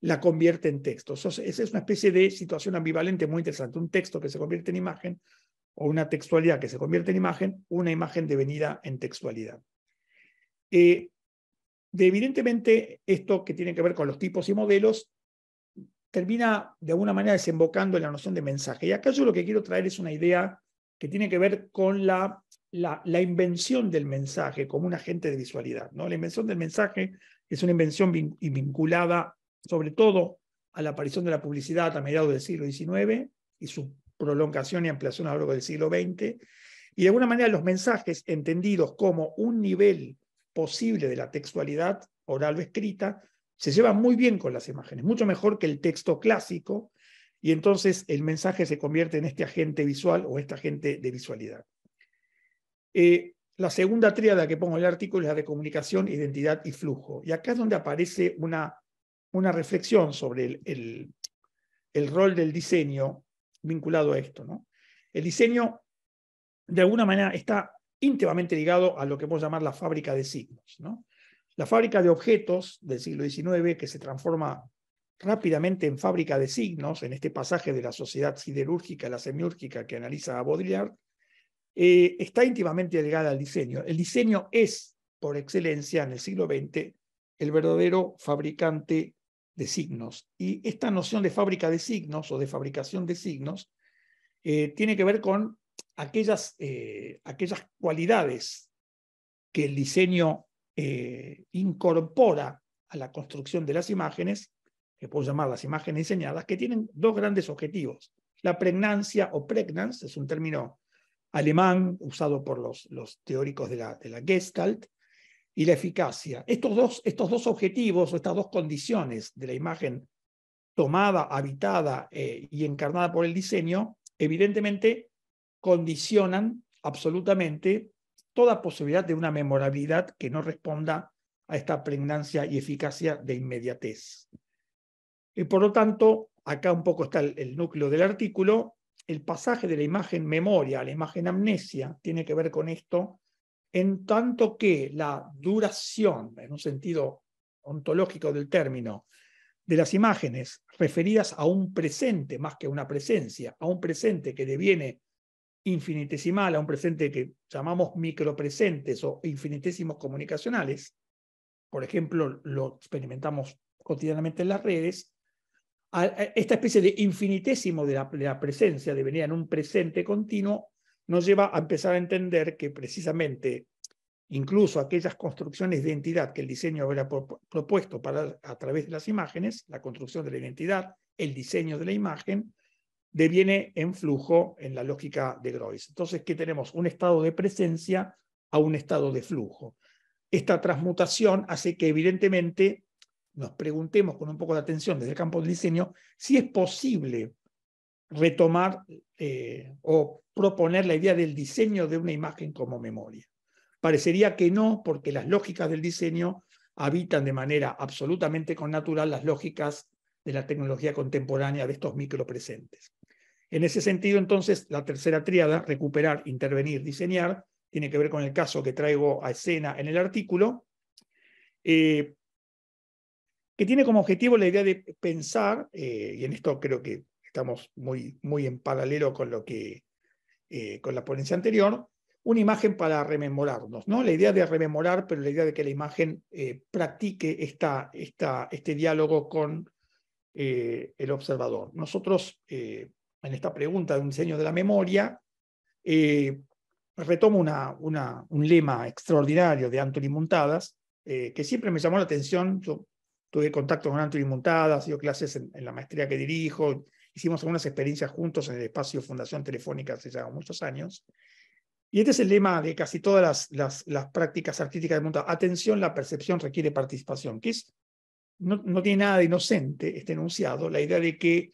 la convierte en texto. Esa es una especie de situación ambivalente muy interesante. Un texto que se convierte en imagen o una textualidad que se convierte en imagen, una imagen devenida en textualidad. Eh, de evidentemente, esto que tiene que ver con los tipos y modelos termina de alguna manera desembocando en la noción de mensaje. Y acá yo lo que quiero traer es una idea que tiene que ver con la, la, invención del mensaje como un agente de visualidad. ¿no? La invención del mensaje es una invención vinculada sobre todo a la aparición de la publicidad a mediados del siglo XIX y su prolongación y ampliación a lo largo del siglo XX, y de alguna manera los mensajes entendidos como un nivel posible de la textualidad oral o escrita se llevan muy bien con las imágenes, mucho mejor que el texto clásico, y entonces el mensaje se convierte en este agente visual o este agente de visualidad. Eh, la segunda tríada que pongo en el artículo es la de comunicación, identidad y flujo. Y acá es donde aparece una, una reflexión sobre el rol del diseño vinculado a esto. ¿no? El diseño, de alguna manera, está íntimamente ligado a lo que podemos llamar la fábrica de signos. ¿no? La fábrica de objetos del siglo XIX, que se transforma rápidamente en fábrica de signos, en este pasaje de la sociedad siderúrgica la semiúrgica que analiza Baudrillard, eh, está íntimamente ligada al diseño. El diseño es, por excelencia, en el siglo XX, el verdadero fabricante de signos. Y esta noción de fábrica de signos o de fabricación de signos eh, tiene que ver con aquellas, eh, aquellas cualidades que el diseño eh, incorpora a la construcción de las imágenes, que puedo llamar las imágenes diseñadas, que tienen dos grandes objetivos. La pregnancia o pregnance es un término alemán usado por los, los teóricos de la, de la Gestalt, y la eficacia. Estos dos, estos dos objetivos o estas dos condiciones de la imagen tomada, habitada eh, y encarnada por el diseño, evidentemente condicionan absolutamente toda posibilidad de una memorabilidad que no responda a esta pregnancia y eficacia de inmediatez. Y por lo tanto, acá un poco está el núcleo del artículo, el pasaje de la imagen memoria a la imagen amnesia tiene que ver con esto en tanto que la duración, en un sentido ontológico del término, de las imágenes referidas a un presente más que a una presencia, a un presente que deviene infinitesimal, a un presente que llamamos micropresentes o infinitésimos comunicacionales, por ejemplo, lo experimentamos cotidianamente en las redes, esta especie de infinitésimo de la, de presencia en un presente continuo nos lleva a empezar a entender que precisamente incluso aquellas construcciones de identidad que el diseño habrá propuesto para, a través de las imágenes, la construcción de la identidad, el diseño de la imagen, deviene en flujo en la lógica de Groys. Entonces, ¿qué tenemos un estado de presencia a un estado de flujo. Esta transmutación hace que evidentemente nos preguntemos con un poco de atención desde el campo del diseño si es posible retomar eh, o proponer la idea del diseño de una imagen como memoria. Parecería que no, porque las lógicas del diseño habitan de manera absolutamente connatural las lógicas de la tecnología contemporánea de estos micropresentes. En ese sentido, entonces, la tercera tríada, recuperar, intervenir, diseñar, tiene que ver con el caso que traigo a escena en el artículo, eh, que tiene como objetivo la idea de pensar, eh, y en esto creo que estamos muy, muy en paralelo con lo que eh, con la ponencia anterior, una imagen para rememorarnos, ¿no? La idea de rememorar, pero la idea de que la imagen eh, practique esta, esta, este diálogo con eh, el observador. Nosotros, en esta pregunta de un diseño de la memoria, retomo una, una, un lema extraordinario de Anthony Muntadas, que siempre me llamó la atención. Yo tuve contacto con Anthony Muntadas, dio clases en la maestría que dirijo, Hicimos algunas experiencias juntos en el espacio Fundación Telefónica hace ya muchos años. Y este es el lema de casi todas las, las, las prácticas artísticas de montaje, Atención, la percepción requiere participación, que es, no, no tiene nada de inocente este enunciado, la idea de que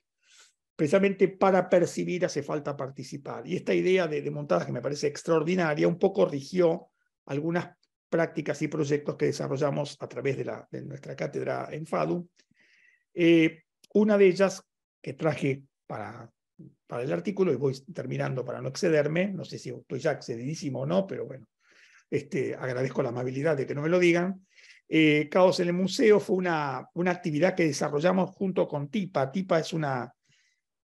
precisamente para percibir hace falta participar. Y esta idea de, de que me parece extraordinaria, un poco rigió algunas prácticas y proyectos que desarrollamos a través de, la, de nuestra cátedra en FADU. Eh, una de ellas que traje para, para el artículo y voy terminando para no excederme. No sé si estoy ya excedidísimo o no, pero bueno, este, agradezco la amabilidad de que no me lo digan. Eh, Caos en el Museo fue una, una actividad que desarrollamos junto con TIPA. TIPA es una,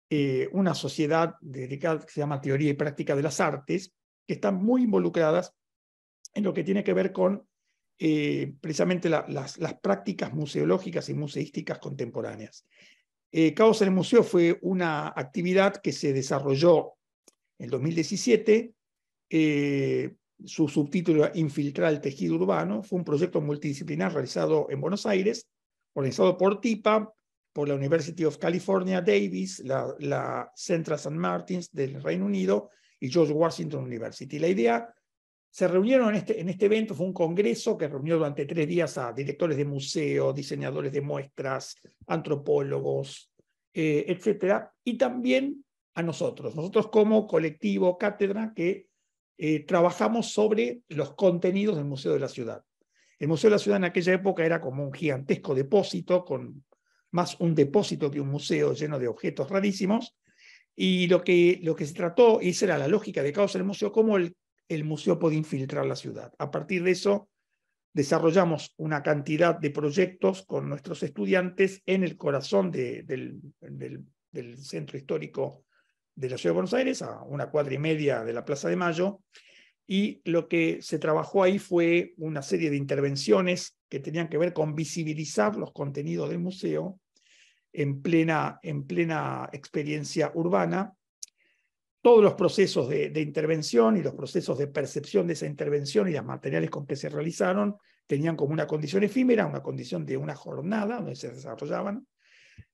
eh, una sociedad dedicada que se llama Teoría y Práctica de las Artes, que están muy involucradas en lo que tiene que ver con eh, precisamente las, las, prácticas museológicas y museísticas contemporáneas. Eh, Caos en el Museo fue una actividad que se desarrolló en 2017. Eh, su subtítulo Infiltrar el tejido urbano. Fue un proyecto multidisciplinar realizado en Buenos Aires, organizado por TIPA, por la University of California, Davis, la, la Central St. Martins del Reino Unido y George Washington University. La idea se reunieron en este, en este evento, fue un congreso que reunió durante tres días a directores de museo, diseñadores de muestras, antropólogos, eh, etcétera, y también a nosotros, nosotros como colectivo, cátedra, que eh, trabajamos sobre los contenidos del Museo de la Ciudad. El Museo de la Ciudad en aquella época era como un gigantesco depósito, con más un depósito que un museo lleno de objetos rarísimos, y lo que, lo que se trató, y esa era la lógica de causa del museo, como el el museo puede infiltrar la ciudad. A partir de eso, desarrollamos una cantidad de proyectos con nuestros estudiantes en el corazón del, centro histórico de la Ciudad de Buenos Aires, a una cuadra y media de la Plaza de Mayo, y lo que se trabajó ahí fue una serie de intervenciones que tenían que ver con visibilizar los contenidos del museo en plena, en plena experiencia urbana, todos los procesos de, intervención y los procesos de percepción de esa intervención y los materiales con que se realizaron tenían como una condición efímera, una condición de una jornada donde se desarrollaban.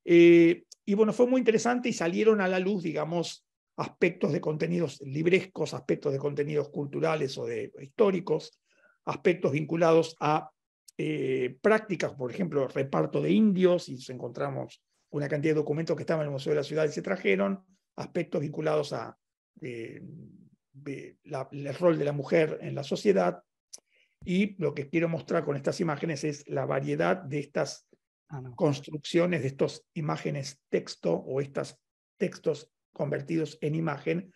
Eh, y bueno, fue muy interesante y salieron a la luz, digamos, aspectos de contenidos librescos, aspectos de contenidos culturales o de históricos, aspectos vinculados a eh, prácticas, por ejemplo, reparto de indios, y encontramos una cantidad de documentos que estaban en el Museo de la Ciudad y se trajeron, aspectos vinculados a eh, de, el rol de la mujer en la sociedad. Y lo que quiero mostrar con estas imágenes es la variedad de estas ah, construcciones, de estas imágenes texto o estos textos convertidos en imagen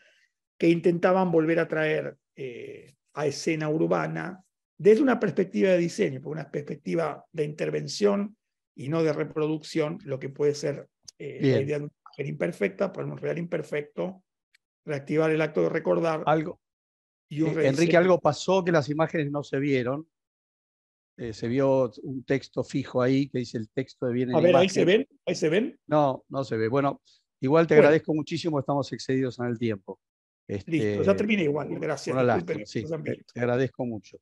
que intentaban volver a traer eh, a escena urbana desde una perspectiva de diseño, por una perspectiva de intervención y no de reproducción, lo que puede ser eh, la idea de una imagen imperfecta por un real imperfecto reactivar el acto de recordar. Algo. Eh, Enrique, algo pasó que las imágenes no se vieron. Eh, se vio un texto fijo ahí que dice el texto de bien. A ver, ahí se ven, ahí se ven. No, no se ve. Bueno, igual te agradezco muchísimo, estamos excedidos en el tiempo. Este, Listo, ya terminé igual, gracias. te, agradezco mucho.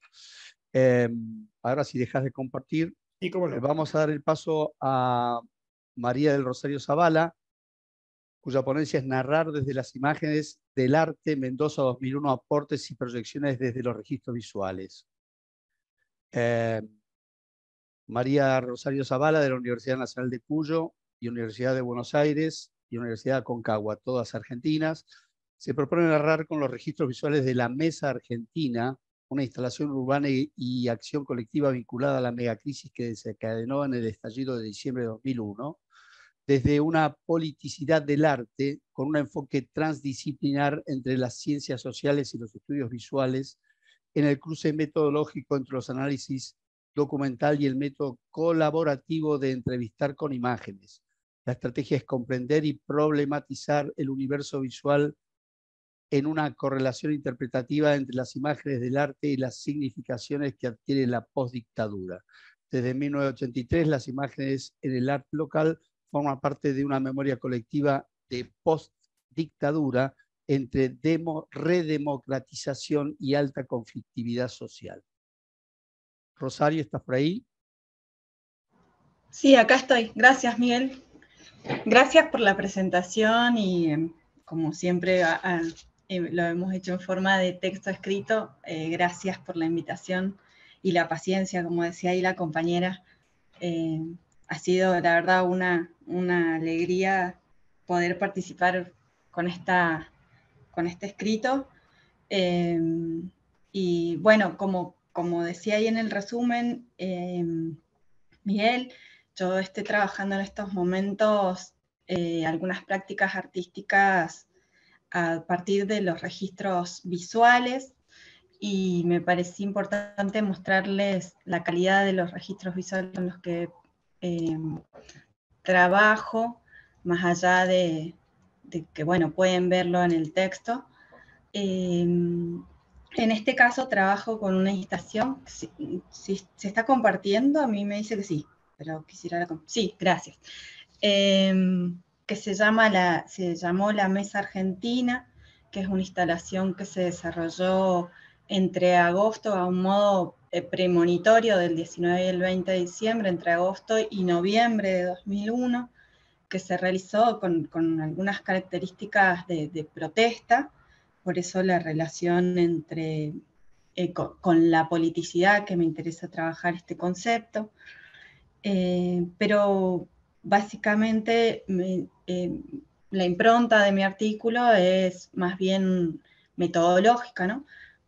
Em, ahora si dejas de compartir, eh, vamos a dar el paso a María del Rosario Zavala, cuya ponencia es Narrar desde las imágenes del arte Mendoza 2001, aportes y proyecciones desde los registros visuales. Eh, María Rosario Zavala de la Universidad Nacional de Cuyo y Universidad de Buenos Aires y Universidad de Concagua, todas argentinas, se propone narrar con los registros visuales de la Mesa Argentina, una instalación urbana y, y acción colectiva vinculada a la megacrisis que desencadenó en el estallido de diciembre de 2001, desde una politicidad del arte con un enfoque transdisciplinar entre las ciencias sociales y los estudios visuales, en el cruce metodológico entre los análisis documental y el método colaborativo de entrevistar con imágenes. La estrategia es comprender y problematizar el universo visual en una correlación interpretativa entre las imágenes del arte y las significaciones que adquiere la postdictadura. Desde 1983, las imágenes en el arte local forma parte de una memoria colectiva de post-dictadura entre demo, redemocratización y alta conflictividad social. Rosario, ¿estás por ahí? Sí, acá estoy. Gracias, Miguel. Gracias por la presentación y em, como siempre eh, lo hemos hecho en forma de texto escrito. Eh, gracias por la invitación y la paciencia, como decía ahí la compañera. Eh, ha sido la verdad una, alegría poder participar con, esta, con este escrito. Em, y bueno, como, como decía ahí en el resumen, em, Miguel, yo estoy trabajando en estos momentos eh, algunas prácticas artísticas a partir de los registros visuales y me parece importante mostrarles la calidad de los registros visuales en los que Em, trabajo, más allá de, que, bueno, pueden verlo en el texto. Em, en este caso trabajo con una instalación si, ¿se está compartiendo? A mí me dice que sí, pero quisiera... sí, gracias. Em, que se, llama la, se llamó la Mesa Argentina, que es una instalación que se desarrolló entre agosto a un modo eh, premonitorio del 19 y el 20 de diciembre, entre agosto y noviembre de 2001, que se realizó con, con algunas características de, protesta, por eso la relación entre, eh, con, la politicidad, que me interesa trabajar este concepto, eh, pero básicamente la impronta de mi artículo es más bien metodológica, ¿no?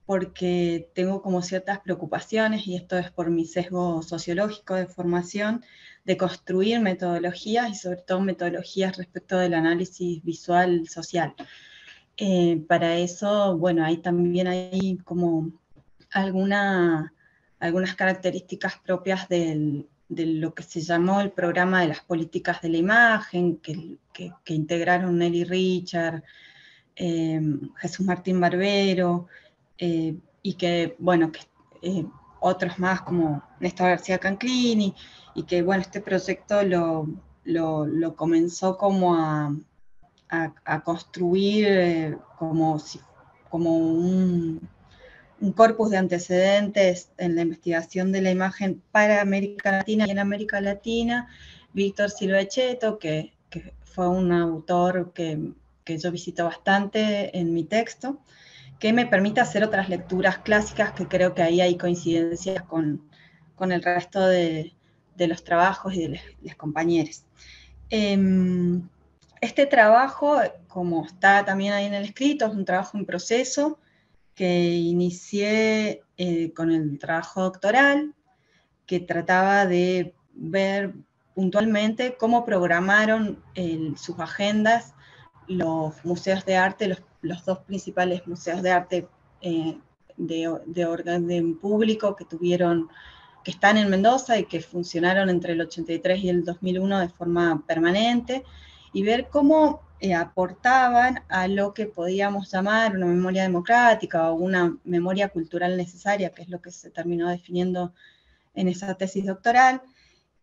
porque tengo como ciertas preocupaciones, y esto es por mi sesgo sociológico de formación, de construir metodologías y sobre todo metodologías respecto del análisis visual social. Eh, para eso, bueno, ahí también hay como algunas características propias de lo que se llamó el programa de las políticas de la imagen, que, integraron Nelly Richard, eh, Jesús Martín Barbero, eh, y que, bueno, eh, otros más como Néstor García Canclini, y, que, bueno, este proyecto lo, comenzó como a, construir eh, como, un, corpus de antecedentes en la investigación de la imagen para América Latina y en América Latina, Víctor Silva que, que, fue un autor que, que yo visito bastante en mi texto, que me permita hacer otras lecturas clásicas, que creo que ahí hay coincidencias con, el resto de, los trabajos y de los, compañeros. Em, este trabajo, como está también ahí en el escrito, es un trabajo en proceso que inicié eh, con el trabajo doctoral, que trataba de ver puntualmente cómo programaron sus agendas los museos de arte, los, los dos principales museos de arte eh, de, de orden público que tuvieron, que están en Mendoza y que funcionaron entre el 83 y el 2001 de forma permanente, y ver cómo eh, aportaban a lo que podíamos llamar una memoria democrática o una memoria cultural necesaria, que es lo que se terminó definiendo en esa tesis doctoral,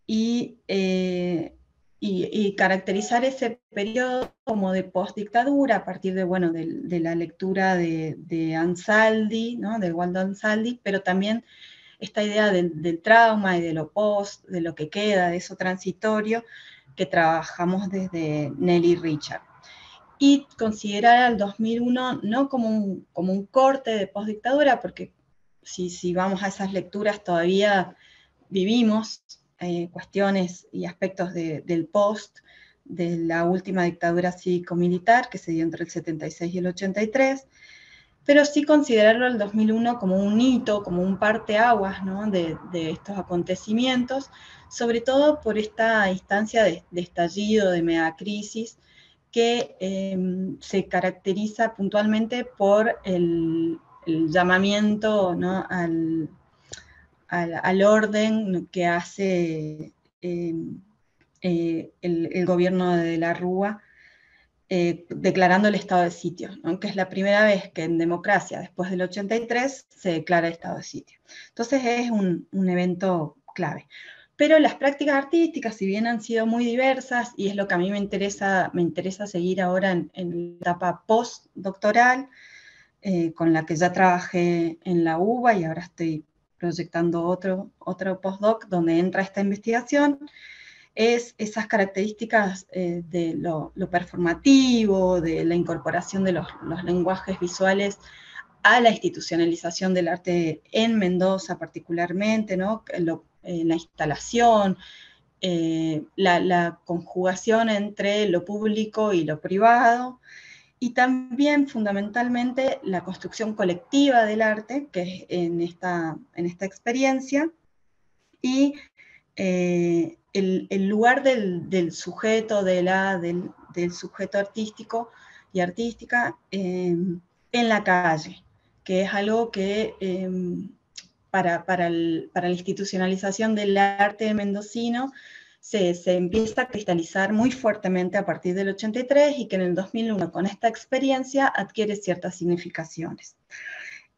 y eh, y, caracterizar ese periodo como de postdictadura a partir de, bueno, de, la lectura de, de Ansaldi, de Waldo Ansaldi, pero también esta idea del, trauma y de lo post, de lo que queda, de eso transitorio, que trabajamos desde Nelly Richard. Y considerar al 2001 no como un, como un corte de postdictadura, porque si, si vamos a esas lecturas todavía vivimos eh, cuestiones y aspectos del post de la última dictadura cívico-militar que se dio entre el 76 y el 83, pero sí considerarlo el 2001 como un hito, como un parteaguas de, estos acontecimientos, sobre todo por esta instancia de, estallido, de crisis, que em, se caracteriza puntualmente por el, llamamiento al, al, orden que hace em, eh, el, gobierno de la Rúa eh, declarando el estado de sitio, que es la primera vez que en democracia, después del 83, se declara estado de sitio. Entonces es un, evento clave. Pero las prácticas artísticas, si bien han sido muy diversas, y es lo que a mí me interesa, me interesa seguir ahora en, la etapa postdoctoral, eh, con la que ya trabajé en la UBA y ahora estoy proyectando otro, otro postdoc donde entra esta investigación, es esas características eh, de lo, lo, performativo, de la incorporación de los, lenguajes visuales a la institucionalización del arte en Mendoza particularmente, ¿no? Eh, la instalación, eh, la, la, conjugación entre lo público y lo privado, y también fundamentalmente la construcción colectiva del arte, que es en esta, en esta experiencia, y eh, el, lugar del, sujeto, de la, del, sujeto artístico y artística em, en la calle, que es algo que em, para, para, para la institucionalización del arte mendocino se, empieza a cristalizar muy fuertemente a partir del 83 y que en el 2001 con esta experiencia adquiere ciertas significaciones.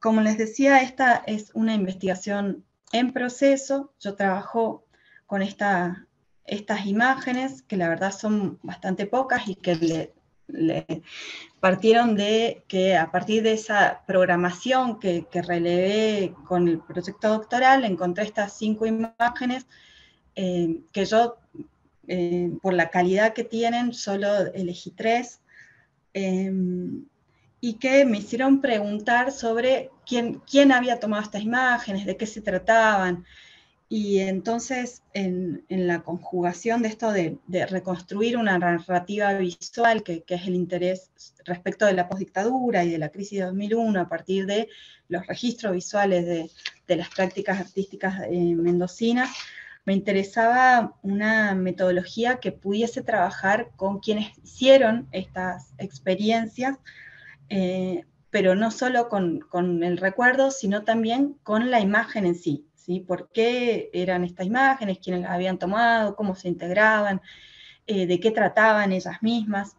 Como les decía, esta es una investigación en proceso. Yo trabajo con esta, estas imágenes, que la verdad son bastante pocas y que le, partieron de que a partir de esa programación que, que relevé con el proyecto doctoral, encontré estas cinco imágenes eh, que yo eh, por la calidad que tienen solo elegí tres, eh, y que me hicieron preguntar sobre quién, había tomado estas imágenes, de qué se trataban. Y entonces en, la conjugación de esto de, reconstruir una narrativa visual, que, es el interés respecto de la posdictadura y de la crisis de 2001, a partir de los registros visuales de, las prácticas artísticas mendocinas, me interesaba una metodología que pudiese trabajar con quienes hicieron estas experiencias, eh, pero no solo con, el recuerdo, sino también con la imagen en sí, ¿sí? ¿Por qué eran estas imágenes? ¿Quiénes las habían tomado? ¿Cómo se integraban? Eh, ¿De qué trataban ellas mismas?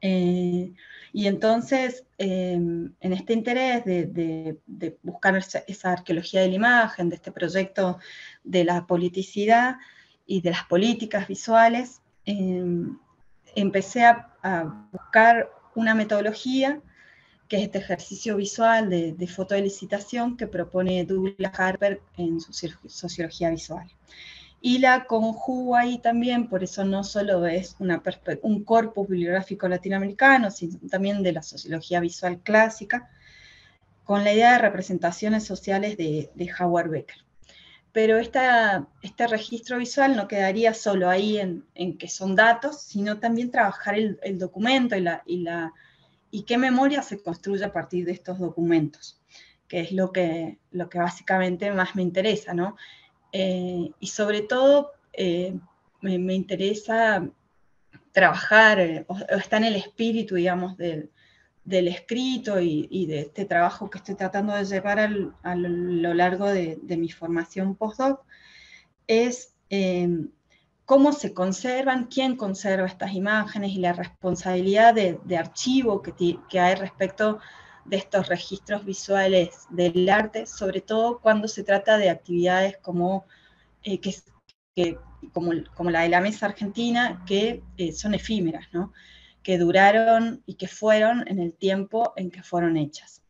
Eh, y entonces, em, en este interés de, buscar esa, arqueología de la imagen, de este proyecto de la politicidad y de las políticas visuales, em, empecé a, buscar una metodología, que es este ejercicio visual de, de fotoelicitación que propone Douglas Harper en su sociología visual. Y la conjugo ahí también, por eso no solo es un corpus bibliográfico latinoamericano, sino también de la sociología visual clásica, con la idea de representaciones sociales de Howard Becker pero este registro visual no quedaría solo ahí en, que son datos, sino también trabajar el, documento y, la, y, qué memoria se construye a partir de estos documentos, que es lo que, lo que básicamente más me interesa, ¿no? Eh, y sobre todo eh, me, interesa trabajar, eh, o, está en el espíritu, digamos, del, del escrito y, de este trabajo que estoy tratando de llevar a lo largo de, mi formación postdoc, es em, cómo se conservan, quién conserva estas imágenes y la responsabilidad de, archivo que, hay respecto de estos registros visuales del arte, sobre todo cuando se trata de actividades como, eh, que, como, la de la Mesa Argentina, que eh, son efímeras, ¿no? que duraron y que fueron en el tiempo en que fueron hechas.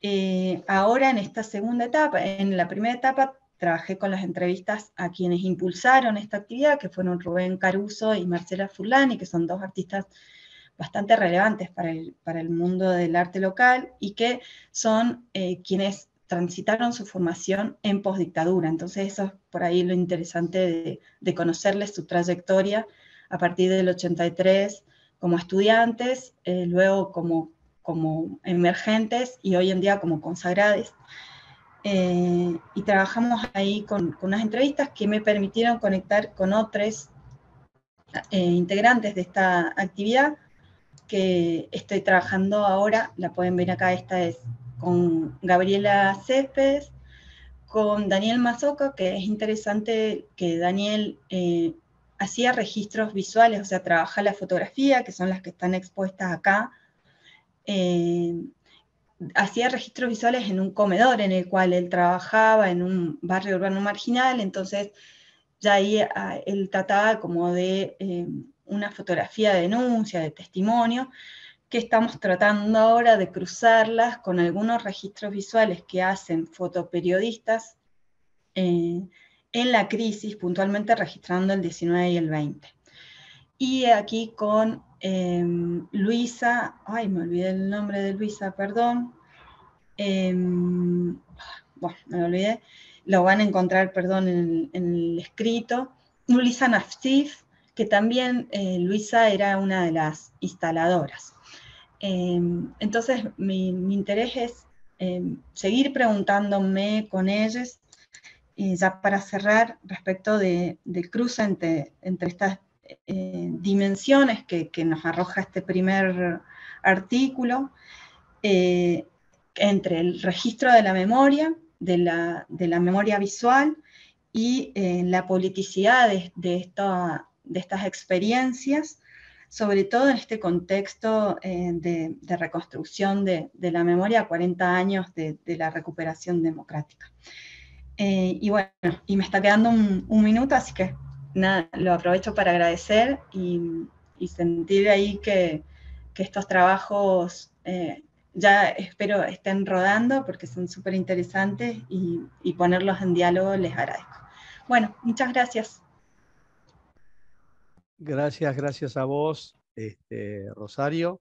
Eh, ahora en esta segunda etapa, en la primera etapa trabajé con las entrevistas a quienes impulsaron esta actividad, que fueron Rubén Caruso y Marcela Furlani, que son dos artistas bastante relevantes para el, para el mundo del arte local y que son eh, quienes transitaron su formación en posdictadura. Entonces eso es por ahí lo interesante de, de conocerles su trayectoria a partir del 83 como estudiantes, eh, luego como, como emergentes y hoy en día como consagrades. Eh, y trabajamos ahí con, unas entrevistas que me permitieron conectar con otros eh, integrantes de esta actividad que estoy trabajando ahora, la pueden ver acá, esta es con Gabriela Cepes con Daniel Mazoca, que es interesante que Daniel hacía registros visuales, o sea, trabajaba la fotografía, que son las que están expuestas acá. Eh, hacía registros visuales en un comedor en el cual él trabajaba, en un barrio urbano marginal, entonces ya ahí ah, él trataba como de eh, una fotografía de denuncia, de testimonio, que estamos tratando ahora de cruzarlas con algunos registros visuales que hacen fotoperiodistas. Eh, en la crisis, puntualmente registrando el 19 y el 20. Y aquí con em, Luisa, ay, me olvidé el nombre de Luisa, perdón. Em, ah, bueno, me lo olvidé. Lo van a encontrar, perdón, en, el escrito. Luisa Naftif, que también eh, Luisa era una de las instaladoras. Em, entonces, mi, mi interés es seguir preguntándome con ellas eh, ya para cerrar, respecto del cruce entre, estas eh, dimensiones que, nos arroja este primer artículo, eh, entre el registro de la memoria, de la, memoria visual y la politicidad de, estas experiencias, sobre todo en este contexto de, reconstrucción de, la memoria a 40 años de la recuperación democrática. Eh, y bueno, y me está quedando un, minuto, así que nada, lo aprovecho para agradecer y, sentir ahí que, estos trabajos eh, ya espero estén rodando porque son súper interesantes y, ponerlos en diálogo les agradezco. Bueno, muchas gracias. Gracias, gracias a vos, este, Rosario.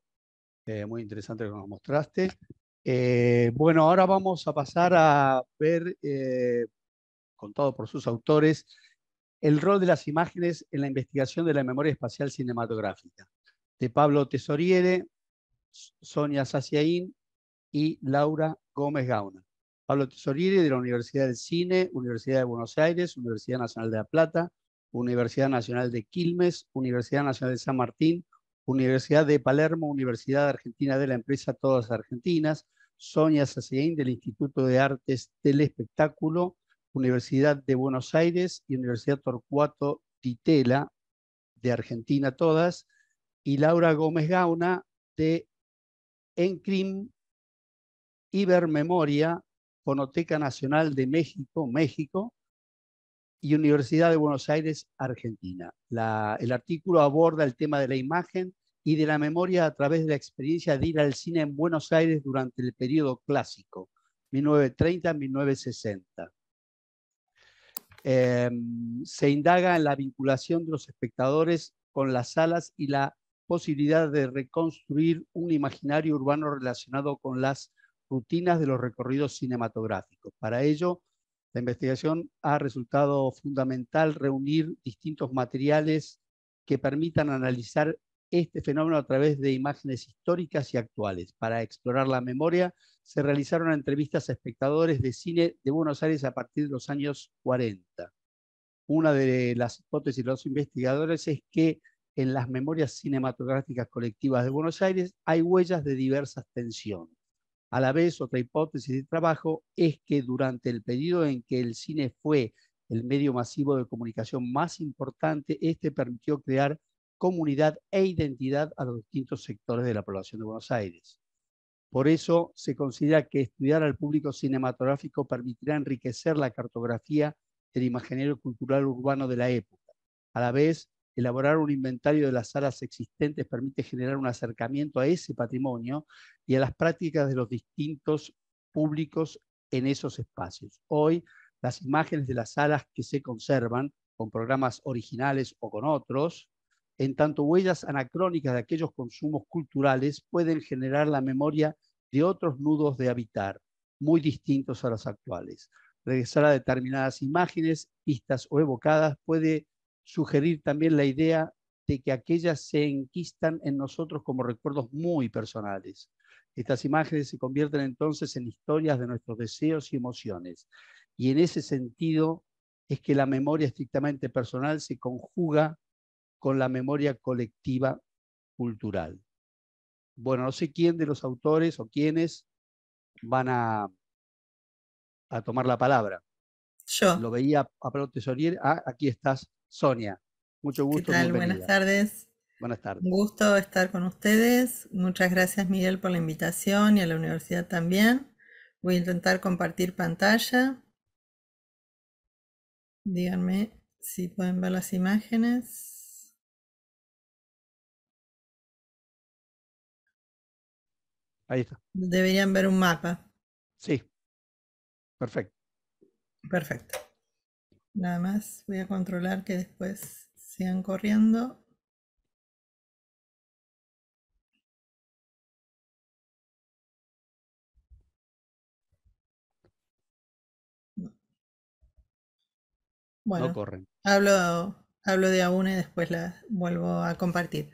Eh, muy interesante lo que nos mostraste. Eh, bueno, ahora vamos a pasar a ver, eh, contado por sus autores, el rol de las imágenes en la investigación de la memoria espacial cinematográfica, de Pablo Tesoriere, Sonia Saciaín y Laura Gómez Gauna. Pablo Tesoriere de la Universidad del Cine, Universidad de Buenos Aires, Universidad Nacional de La Plata, Universidad Nacional de Quilmes, Universidad Nacional de San Martín, Universidad de Palermo, Universidad Argentina de la Empresa Todas Argentinas, Sonia Saciaín del Instituto de Artes del Espectáculo, Universidad de Buenos Aires y Universidad Torcuato Titela de Argentina Todas, y Laura Gómez Gauna de ENCRIM, Ibermemoria, Ponoteca Nacional de México, México, y Universidad de Buenos Aires, Argentina. el artículo aborda el tema de la imagen y de la memoria a través de la experiencia de ir al cine en Buenos Aires durante el periodo clásico, 1930-1960. Em, se indaga en la vinculación de los espectadores con las salas y la posibilidad de reconstruir un imaginario urbano relacionado con las rutinas de los recorridos cinematográficos. Para ello, la investigación ha resultado fundamental reunir distintos materiales que permitan analizar este fenómeno a través de imágenes históricas y actuales. Para explorar la memoria se realizaron entrevistas a espectadores de cine de Buenos Aires a partir de los años 40. Una de las hipótesis de los investigadores es que en las memorias cinematográficas colectivas de Buenos Aires hay huellas de diversas tensiones. A la vez, otra hipótesis de trabajo es que durante el periodo en que el cine fue el medio masivo de comunicación más importante, este permitió crear comunidad e identidad a los distintos sectores de la población de Buenos Aires. Por eso se considera que estudiar al público cinematográfico permitirá enriquecer la cartografía del imaginario cultural urbano de la época. A la vez, elaborar un inventario de las salas existentes permite generar un acercamiento a ese patrimonio y a las prácticas de los distintos públicos en esos espacios. Hoy, las imágenes de las salas que se conservan con programas originales o con otros, en tanto huellas anacrónicas de aquellos consumos culturales pueden generar la memoria de otros nudos de habitar, muy distintos a los actuales. Regresar a determinadas imágenes, vistas o evocadas puede sugerir también la idea de que aquellas se enquistan en nosotros como recuerdos muy personales. Estas imágenes se convierten entonces en historias de nuestros deseos y emociones. Y en ese sentido es que la memoria estrictamente personal se conjuga con la memoria colectiva cultural. Bueno, no sé quién de los autores o quiénes van a, a tomar la palabra. Yo. Lo veía a pronto, Tesorier. Ah, aquí estás, Sonia. Mucho gusto. ¿Qué tal? Buenas tardes. Buenas tardes. Un gusto estar con ustedes. Muchas gracias, Miguel, por la invitación y a la universidad también. Voy a intentar compartir pantalla. Díganme si pueden ver las imágenes. Ahí está. Deberían ver un mapa. Sí. Perfecto. Perfecto. Nada más voy a controlar que después sigan corriendo. Bueno, Hablo, hablo de a una y después la vuelvo a compartir.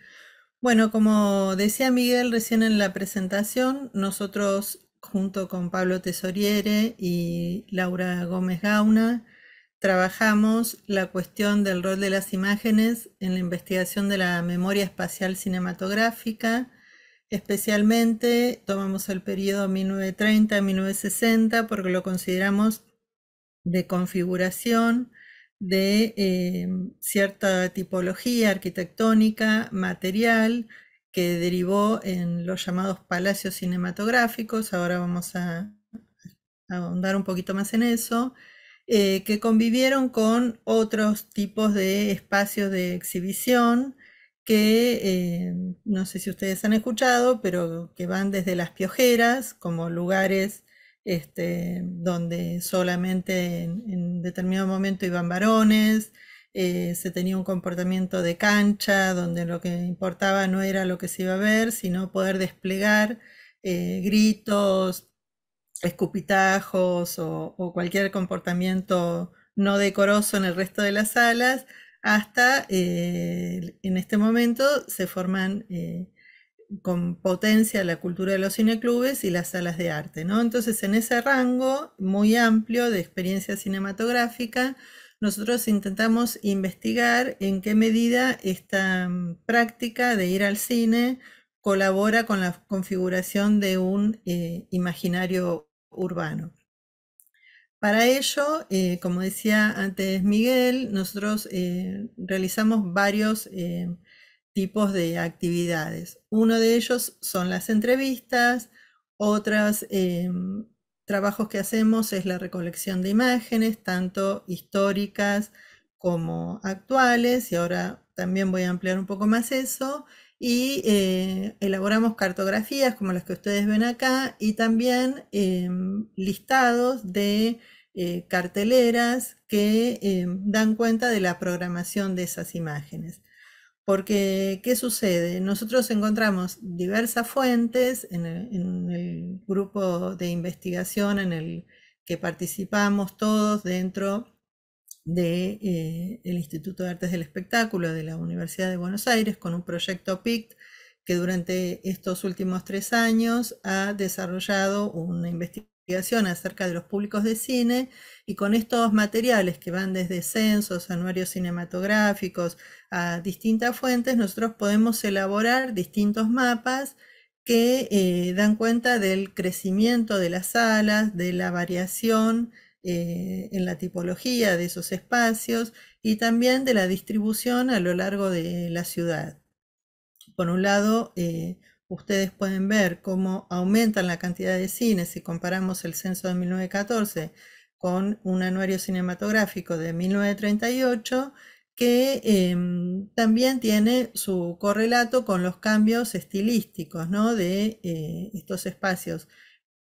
Bueno, como decía Miguel recién en la presentación, nosotros junto con Pablo Tesoriere y Laura Gómez Gauna trabajamos la cuestión del rol de las imágenes en la investigación de la memoria espacial cinematográfica. Especialmente tomamos el periodo 1930-1960 porque lo consideramos de configuración de eh, cierta tipología arquitectónica, material, que derivó en los llamados palacios cinematográficos, ahora vamos a, ahondar un poquito más en eso, eh, que convivieron con otros tipos de espacios de exhibición que eh, no sé si ustedes han escuchado, pero que van desde las piojeras, como lugares este, donde solamente en, determinado momento iban varones, eh, se tenía un comportamiento de cancha, donde lo que importaba no era lo que se iba a ver, sino poder desplegar eh, gritos, escupitajos o, cualquier comportamiento no decoroso en el resto de las salas, hasta eh, en este momento se forman con potencia la cultura de los cineclubes y las salas de arte, ¿no? Entonces, en ese rango muy amplio de experiencia cinematográfica, nosotros intentamos investigar en qué medida esta mm, práctica de ir al cine colabora con la configuración de un eh, imaginario urbano. Para ello, eh, como decía antes Miguel, nosotros eh, realizamos varios tipos de actividades. Uno de ellos son las entrevistas, otros eh, trabajos que hacemos es la recolección de imágenes, tanto históricas como actuales, y ahora también voy a ampliar un poco más eso, y eh, elaboramos cartografías como las que ustedes ven acá, y también eh, listados de carteleras que dan cuenta de la programación de esas imágenes. Porque, ¿qué sucede? Nosotros encontramos diversas fuentes en el, grupo de investigación en el que participamos todos dentro del de, eh, Instituto de Artes del Espectáculo de la Universidad de Buenos Aires con un proyecto PICT que durante estos últimos tres años ha desarrollado una investigación acerca de los públicos de cine y con estos materiales que van desde censos, anuarios cinematográficos a distintas fuentes, nosotros podemos elaborar distintos mapas que eh, dan cuenta del crecimiento de las salas, de la variación eh, en la tipología de esos espacios y también de la distribución a lo largo de la ciudad. Por un lado, eh, ustedes pueden ver cómo aumentan la cantidad de cines si comparamos el censo de 1914 con un anuario cinematográfico de 1938 que em, también tiene su correlato con los cambios estilísticos de eh, estos espacios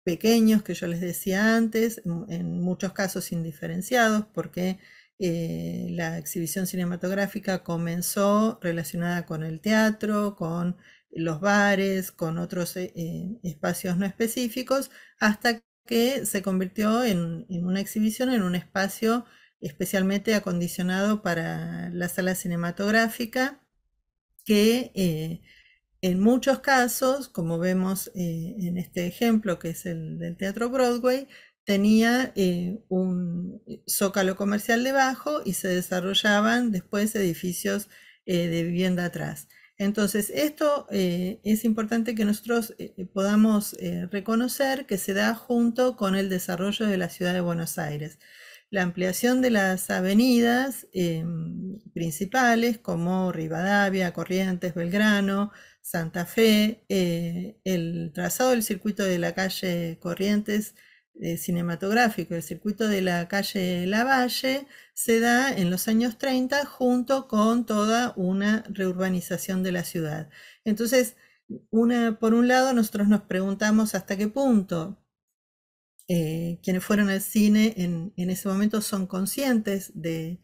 pequeños que yo les decía antes, en muchos casos indiferenciados, porque eh, la exhibición cinematográfica comenzó relacionada con el teatro, con los bares, con otros eh, eh, espacios no específicos, hasta que se convirtió en, una exhibición, en un espacio especialmente acondicionado para la sala cinematográfica, que eh, en muchos casos, como vemos en este ejemplo que es el del Teatro Broadway, tenía un zócalo comercial debajo y se desarrollaban después edificios de vivienda atrás. Entonces, esto eh, es importante que nosotros eh, eh, podamos reconocer que se da junto con el desarrollo de la ciudad de Buenos Aires. La ampliación de las avenidas principales como Rivadavia, Corrientes, Belgrano, Santa Fe, el trazado del circuito de la calle Corrientes eh, cinematográfico, el circuito de la calle Lavalle, se da en los años 30 junto con toda una reurbanización de la ciudad. Entonces, por un lado, nosotros nos preguntamos hasta qué punto eh, quienes fueron al cine en, ese momento son conscientes de,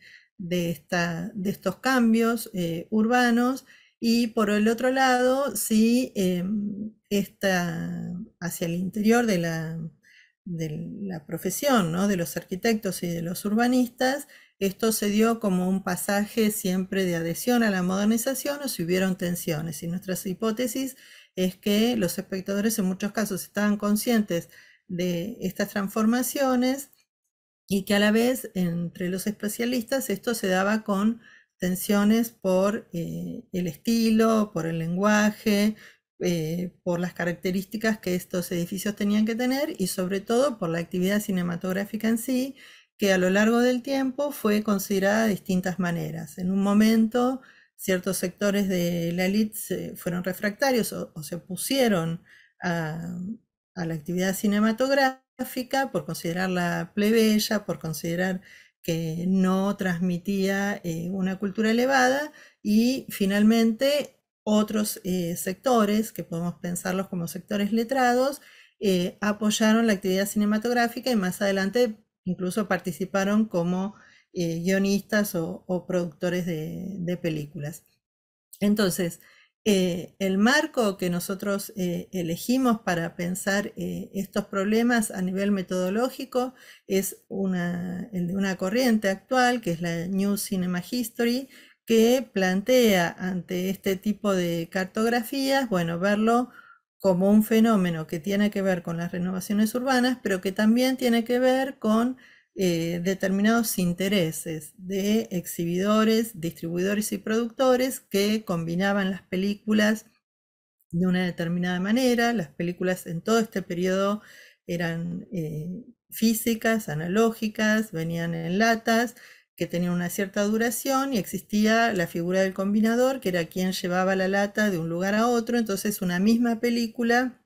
estos cambios eh, urbanos y por el otro lado, si em, está hacia el interior de la, de la profesión, ¿no? de los arquitectos y de los urbanistas, esto se dio como un pasaje siempre de adhesión a la modernización o si hubieron tensiones. Y nuestras hipótesis es que los espectadores en muchos casos estaban conscientes de estas transformaciones y que a la vez entre los especialistas esto se daba con tensiones por eh, el estilo, por el lenguaje, eh, por las características que estos edificios tenían que tener y sobre todo por la actividad cinematográfica en sí, que a lo largo del tiempo fue considerada de distintas maneras. En un momento ciertos sectores de la élite fueron refractarios o, se pusieron a, la actividad cinematográfica por considerarla plebeya, por considerar que no transmitía eh, una cultura elevada y finalmente otros eh, sectores, que podemos pensarlos como sectores letrados, eh, apoyaron la actividad cinematográfica y más adelante incluso participaron como eh, guionistas o, productores de, películas. Entonces, el marco que nosotros elegimos para pensar estos problemas a nivel metodológico es el de una corriente actual, que es la New Cinema History, que plantea ante este tipo de cartografías, bueno, verlo como un fenómeno que tiene que ver con las renovaciones urbanas, pero que también tiene que ver con eh, determinados intereses de exhibidores, distribuidores y productores que combinaban las películas de una determinada manera. Las películas en todo este periodo eran eh, físicas, analógicas, venían en latas, que tenía una cierta duración y existía la figura del combinador, que era quien llevaba la lata de un lugar a otro, entonces una misma película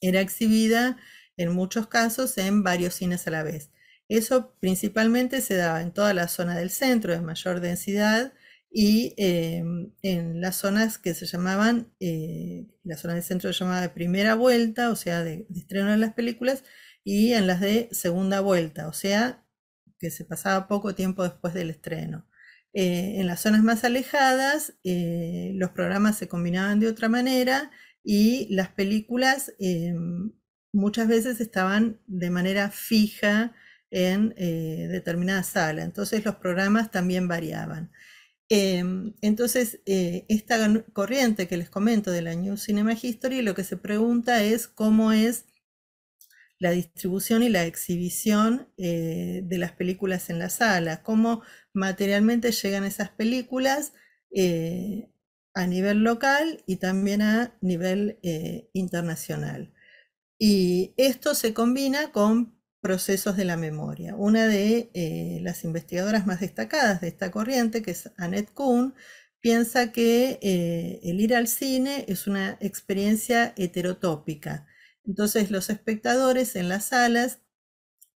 era exhibida en muchos casos en varios cines a la vez. Eso principalmente se daba en toda la zona del centro de mayor densidad y em, en las zonas que se llamaban, eh, la zona del centro se llamaba de primera vuelta, o sea, de estreno de las películas, y en las de segunda vuelta, o sea, que se pasaba poco tiempo después del estreno. Eh, en las zonas más alejadas, eh, los programas se combinaban de otra manera y las películas eh, muchas veces estaban de manera fija en determinada sala, entonces los programas también variaban. entonces, esta corriente que les comento de la New Cinema History, lo que se pregunta es cómo es la distribución y la exhibición eh, de las películas en la sala, cómo materialmente llegan esas películas eh, a nivel local y también a nivel eh, internacional. Y esto se combina con procesos de la memoria. Una de las investigadoras más destacadas de esta corriente, que es Annette Kuhn, piensa que el ir al cine es una experiencia heterotópica, entonces los espectadores en las salas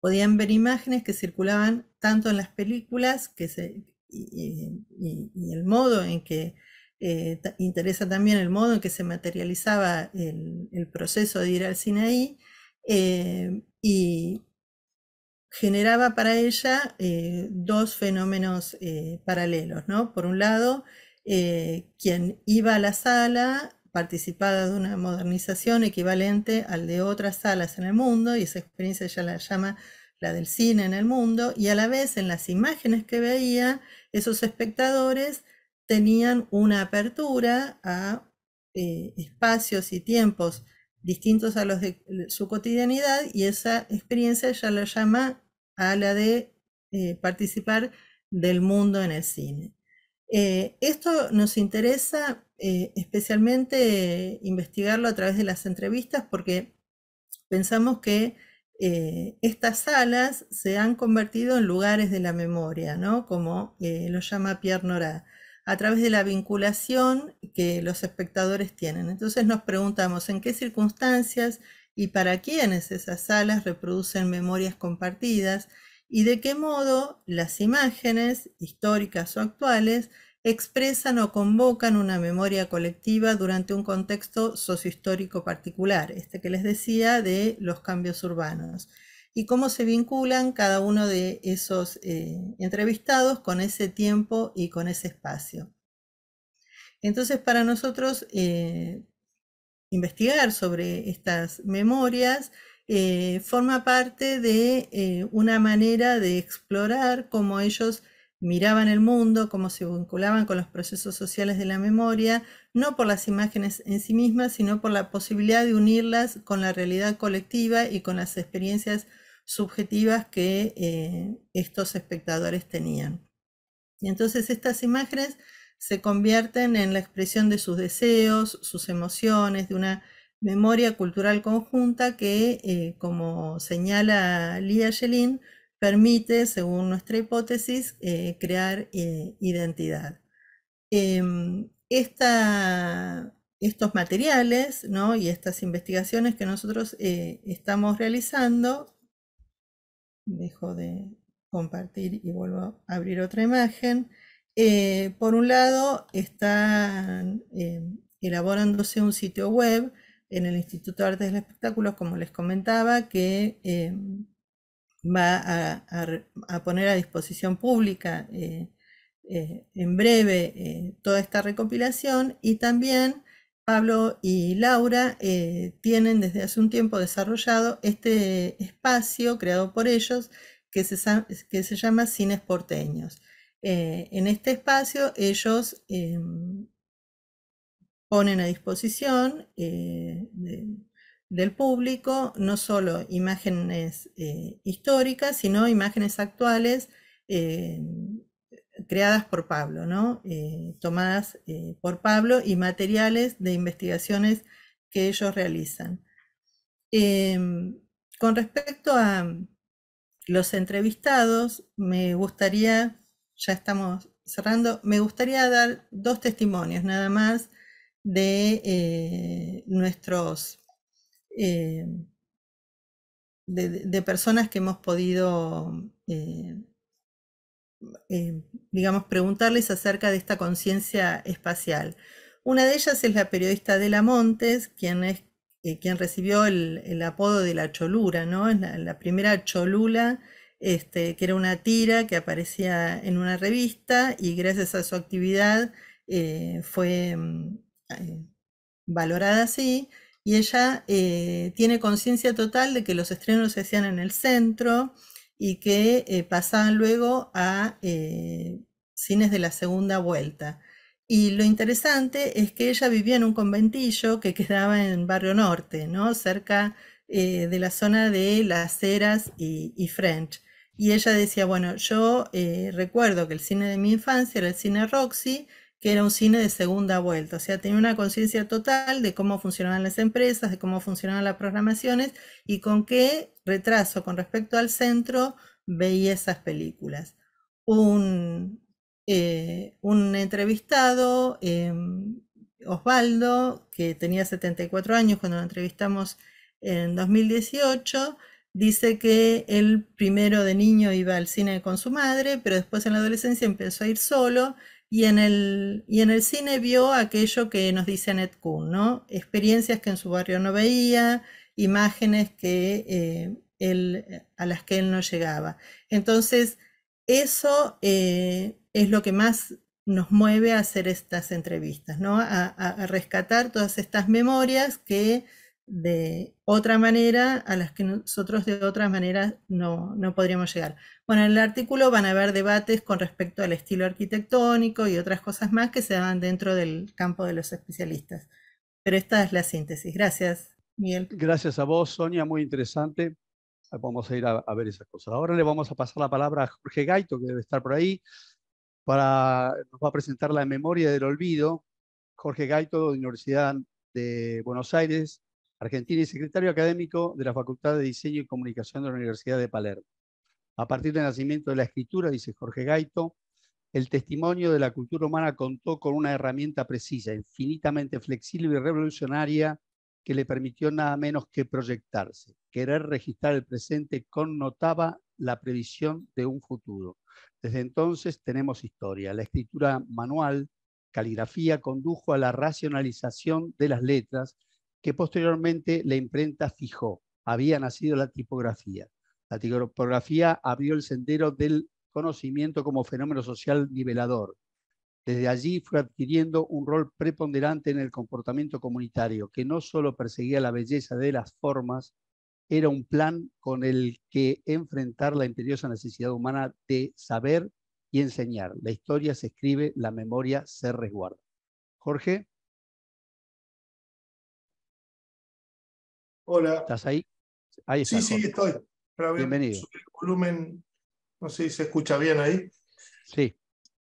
podían ver imágenes que circulaban tanto en las películas que se, y, el modo en que eh, interesa también el modo en que se materializaba el, proceso de ir al cine eh, y generaba para ella eh, dos fenómenos paralelos. ¿no? Por un lado, quien iba a la sala participada de una modernización equivalente al de otras salas en el mundo, y esa experiencia ella la llama la del cine en el mundo, y a la vez en las imágenes que veía, esos espectadores tenían una apertura a eh, espacios y tiempos distintos a los de su cotidianidad, y esa experiencia ella la llama a la de eh, participar del mundo en el cine. Eh, esto nos interesa eh, especialmente investigarlo a través de las entrevistas porque pensamos que eh, estas salas se han convertido en lugares de la memoria, ¿no? como eh, lo llama Pierre Nora, a través de la vinculación que los espectadores tienen. Entonces nos preguntamos en qué circunstancias y para quiénes esas salas reproducen memorias compartidas y de qué modo las imágenes históricas o actuales expresan o convocan una memoria colectiva durante un contexto sociohistórico particular, este que les decía de los cambios urbanos, y cómo se vinculan cada uno de esos eh, entrevistados con ese tiempo y con ese espacio. Entonces, para nosotros, eh, investigar sobre estas memorias eh, forma parte de una manera de explorar cómo ellos miraban el mundo, cómo se vinculaban con los procesos sociales de la memoria, no por las imágenes en sí mismas, sino por la posibilidad de unirlas con la realidad colectiva y con las experiencias subjetivas que eh, estos espectadores tenían. Y entonces estas imágenes se convierten en la expresión de sus deseos, sus emociones, de una memoria cultural conjunta que, eh, como señala Lia Jelin, permite, según nuestra hipótesis, eh, crear eh, identidad. Em, estos materiales y estas investigaciones que nosotros eh, estamos realizando, dejo de compartir y vuelvo a abrir otra imagen, por un lado, están em, elaborándose un sitio web en el Instituto de Artes del Espectáculo, como les comentaba, que em, va a, poner a disposición pública eh, eh, en breve eh, toda esta recopilación y también Pablo y Laura tienen desde hace un tiempo desarrollado este espacio creado por ellos que se, que se llama Cines Porteños. en este espacio ellos em, ponen a disposición del público, no solo imágenes eh, históricas, sino imágenes actuales eh, creadas por Pablo, ¿no? Eh, tomadas por Pablo y materiales de investigaciones que ellos realizan. Em, con respecto a los entrevistados, me gustaría, ya estamos cerrando, me gustaría dar dos testimonios nada más de nuestros eh, de, personas que hemos podido, eh, eh, digamos, preguntarles acerca de esta conciencia espacial. Una de ellas es la periodista Dela Montes, quien, es, quien recibió el, apodo de la cholura ¿no? la, la, primera Cholula, este, que era una tira que aparecía en una revista y gracias a su actividad fue mm, valorada así y ella eh, tiene conciencia total de que los estrenos se hacían en el centro y que eh, pasaban luego a eh, cines de la segunda vuelta. Y lo interesante es que ella vivía en un conventillo que quedaba en Barrio Norte, ¿no? cerca de la zona de Las Heras y French. Y ella decía, bueno, yo recuerdo que el cine de mi infancia era el cine Roxy, que era un cine de segunda vuelta, o sea, tenía una conciencia total de cómo funcionaban las empresas, de cómo funcionaban las programaciones y con qué retraso con respecto al centro veía esas películas. Un, eh, entrevistado, em, Osvaldo, que tenía 74 años cuando lo entrevistamos en 2018, dice que él primero de niño iba al cine con su madre, pero después en la adolescencia empezó a ir solo y en, el, cine vio aquello que nos dice Annette Kuhn, ¿no? Experiencias que en su barrio no veía, imágenes que, eh, eh, a las que él no llegaba. Entonces, eso eh, es lo que más nos mueve a hacer estas entrevistas, ¿no? a rescatar todas estas memorias que de otra manera a las que nosotros de otra manera no, no, podríamos llegar. Bueno, en el artículo van a haber debates con respecto al estilo arquitectónico y otras cosas más que se dan dentro del campo de los especialistas. Pero esta es la síntesis. Gracias, Miguel. Gracias a vos, Sonia, muy interesante. Vamos a ir a, ver esas cosas. Ahora le vamos a pasar la palabra a Jorge Gaito, que debe estar por ahí, para, nos va a presentar la memoria del olvido. Jorge Gaito, de Universidad de Buenos Aires, Argentina y secretario académico de la Facultad de Diseño y Comunicación de la Universidad de Palermo. A partir del nacimiento de la escritura, dice Jorge Gaito, el testimonio de la cultura humana contó con una herramienta precisa, infinitamente flexible y revolucionaria que le permitió nada menos que proyectarse. Querer registrar el presente connotaba la previsión de un futuro. Desde entonces tenemos historia. La escritura manual, caligrafía, condujo a la racionalización de las letras que posteriormente la imprenta fijó. Había nacido la tipografía. La tipografía abrió el sendero del conocimiento como fenómeno social nivelador. Desde allí fue adquiriendo un rol preponderante en el comportamiento comunitario, que no solo perseguía la belleza de las formas, era un plan con el que enfrentar la imperiosa necesidad humana de saber y enseñar. La historia se escribe, la memoria se resguarda. Jorge. Hola. ¿Estás ahí? Ahí está, Sí, sí, estoy. Bienvenido. El volumen, no sé si se escucha bien ahí. Sí.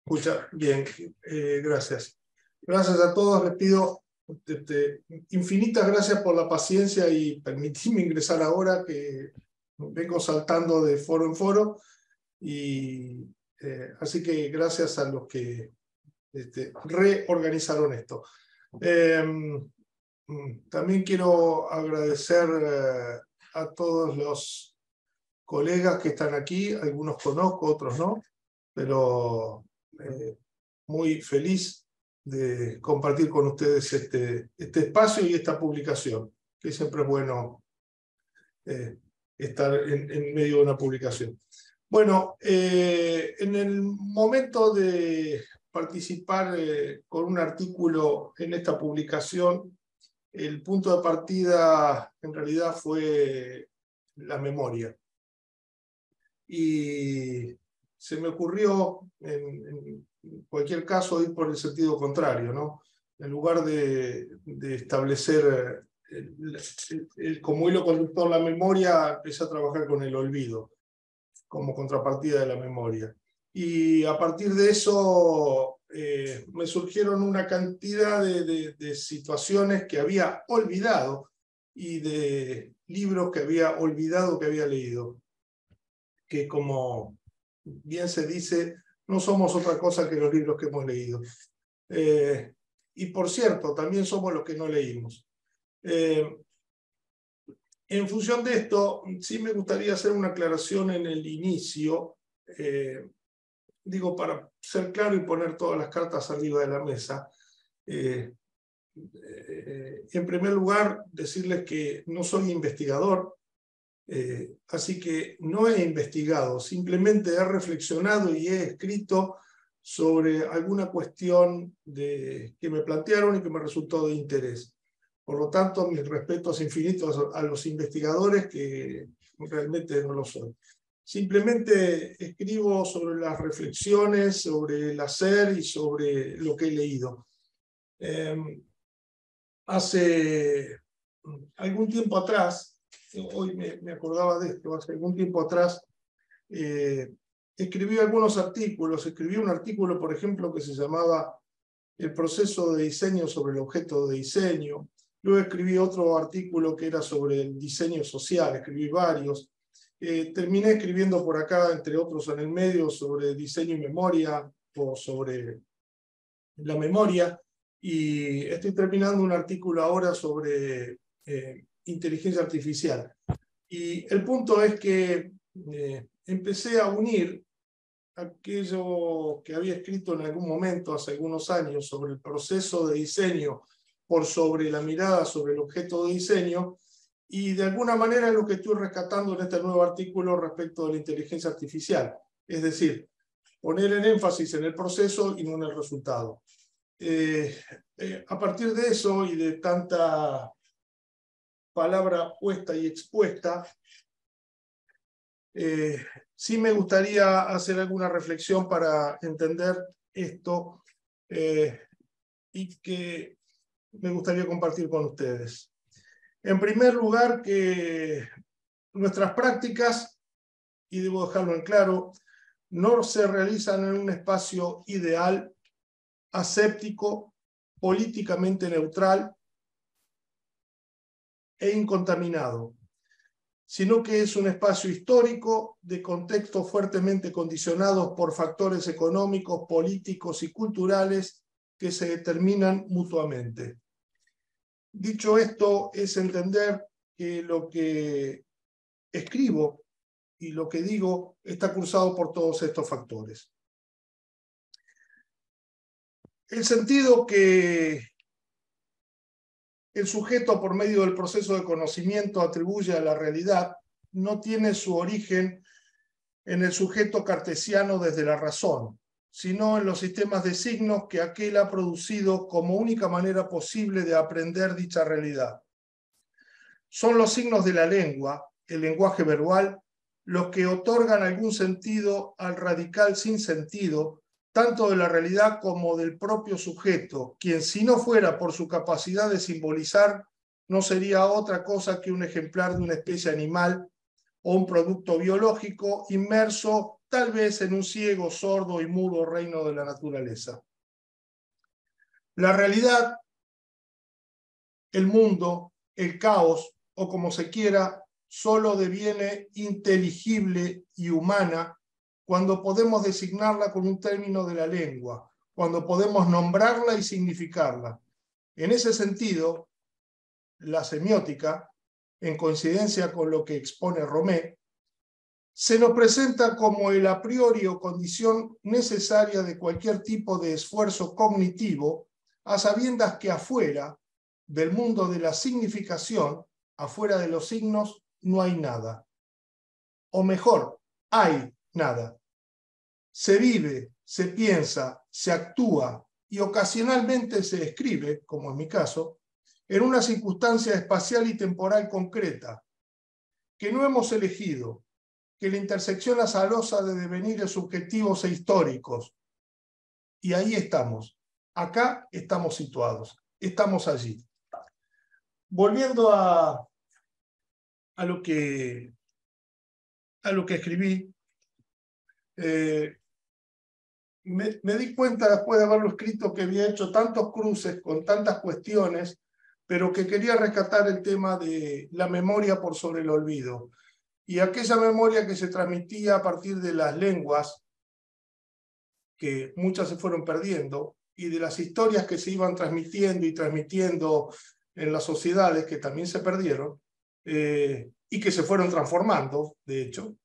Escucha, bien, eh, gracias. Gracias a todos, les pido este, infinitas gracias por la paciencia y permitirme ingresar ahora que vengo saltando de foro en foro. Y eh, así que gracias a los que este, reorganizaron esto. Em, Mm. También quiero agradecer eh, a todos los colegas que están aquí, algunos conozco, otros no, pero eh, muy feliz de compartir con ustedes este, este espacio y esta publicación, que siempre es bueno eh, estar en, medio de una publicación. Bueno, en el momento de participar con un artículo en esta publicación, el punto de partida en realidad fue la memoria. Y se me ocurrió, en, cualquier caso, ir por el sentido contrario, ¿no? En lugar de, establecer como hilo conductor la memoria, empecé a trabajar con el olvido como contrapartida de la memoria. Y a partir de eso eh, me surgieron una cantidad de, situaciones que había olvidado y de libros que había olvidado que había leído, que como bien se dice, no somos otra cosa que los libros que hemos leído. Eh, y por cierto, también somos los que no leímos. Eh, en función de esto, sí me gustaría hacer una aclaración en el inicio, digo, para ser claro y poner todas las cartas arriba de la mesa, eh, eh, en primer lugar, decirles que no soy investigador, eh, así que no he investigado, simplemente he reflexionado y he escrito sobre alguna cuestión que me plantearon y que me resultó de interés. Por lo tanto, mis respetos infinitos a los investigadores que realmente no lo son. Simplemente escribo sobre las reflexiones, sobre el hacer y sobre lo que he leído. Em, hace mm, algún tiempo atrás, hoy me, acordaba de esto, hace algún tiempo atrás, eh, escribí algunos artículos, escribí un artículo, por ejemplo, que se llamaba El proceso de diseño sobre el objeto de diseño. Luego escribí otro artículo que era sobre el diseño social, escribí varios. Eh, terminé escribiendo por acá, entre otros en el medio, sobre diseño y memoria o sobre la memoria. Y estoy terminando un artículo ahora sobre eh, inteligencia artificial. Y el punto es que eh, empecé a unir aquello que había escrito en algún momento, hace algunos años, sobre el proceso de diseño por sobre la mirada sobre el objeto de diseño, y de alguna manera es lo que estoy rescatando en este nuevo artículo respecto de la inteligencia artificial. Es decir, poner el énfasis en el proceso y no en el resultado. Eh, eh, a partir de eso y de tanta palabra puesta y expuesta, eh, sí me gustaría hacer alguna reflexión para entender esto y que me gustaría compartir con ustedes. En primer lugar, que nuestras prácticas, y debo dejarlo en claro, no se realizan en un espacio ideal, aséptico, políticamente neutral e incontaminado, sino que es un espacio histórico de contextos fuertemente condicionados por factores económicos, políticos y culturales que se determinan mutuamente. Dicho esto, es entender que lo que escribo y lo que digo está cursado por todos estos factores. El sentido que el sujeto por medio del proceso de conocimiento atribuye a la realidad no tiene su origen en el sujeto cartesiano desde la razón, sino en los sistemas de signos que aquel ha producido como única manera posible de aprender dicha realidad. Son los signos de la lengua, el lenguaje verbal, los que otorgan algún sentido al radical sin sentido, tanto de la realidad como del propio sujeto, quien si no fuera por su capacidad de simbolizar, no sería otra cosa que un ejemplar de una especie animal o un producto biológico inmerso tal vez en un ciego, sordo y mudo reino de la naturaleza. La realidad, el mundo, el caos, o como se quiera, solo deviene inteligible y humana cuando podemos designarla con un término de la lengua, cuando podemos nombrarla y significarla. En ese sentido, la semiótica, en coincidencia con lo que expone Romé, se nos presenta como el a priori o condición necesaria de cualquier tipo de esfuerzo cognitivo, a sabiendas que afuera del mundo de la significación, afuera de los signos, no hay nada. O mejor, hay nada. Se vive, se piensa, se actúa y ocasionalmente se escribe, como en mi caso, en una circunstancia espacial y temporal concreta, que no hemos elegido, que la intersección azarosa de devenires subjetivos e históricos. Y ahí estamos. Acá estamos situados. Estamos allí. Volviendo a, a, lo, que, lo que escribí, eh, me di cuenta después de haberlo escrito que había hecho tantos cruces con tantas cuestiones, pero que quería rescatar el tema de la memoria por sobre el olvido y aquella memoria que se transmitía a partir de las lenguas, que muchas se fueron perdiendo, y de las historias que se iban transmitiendo y transmitiendo en las sociedades, que también se perdieron, eh, y que se fueron transformando, de hecho,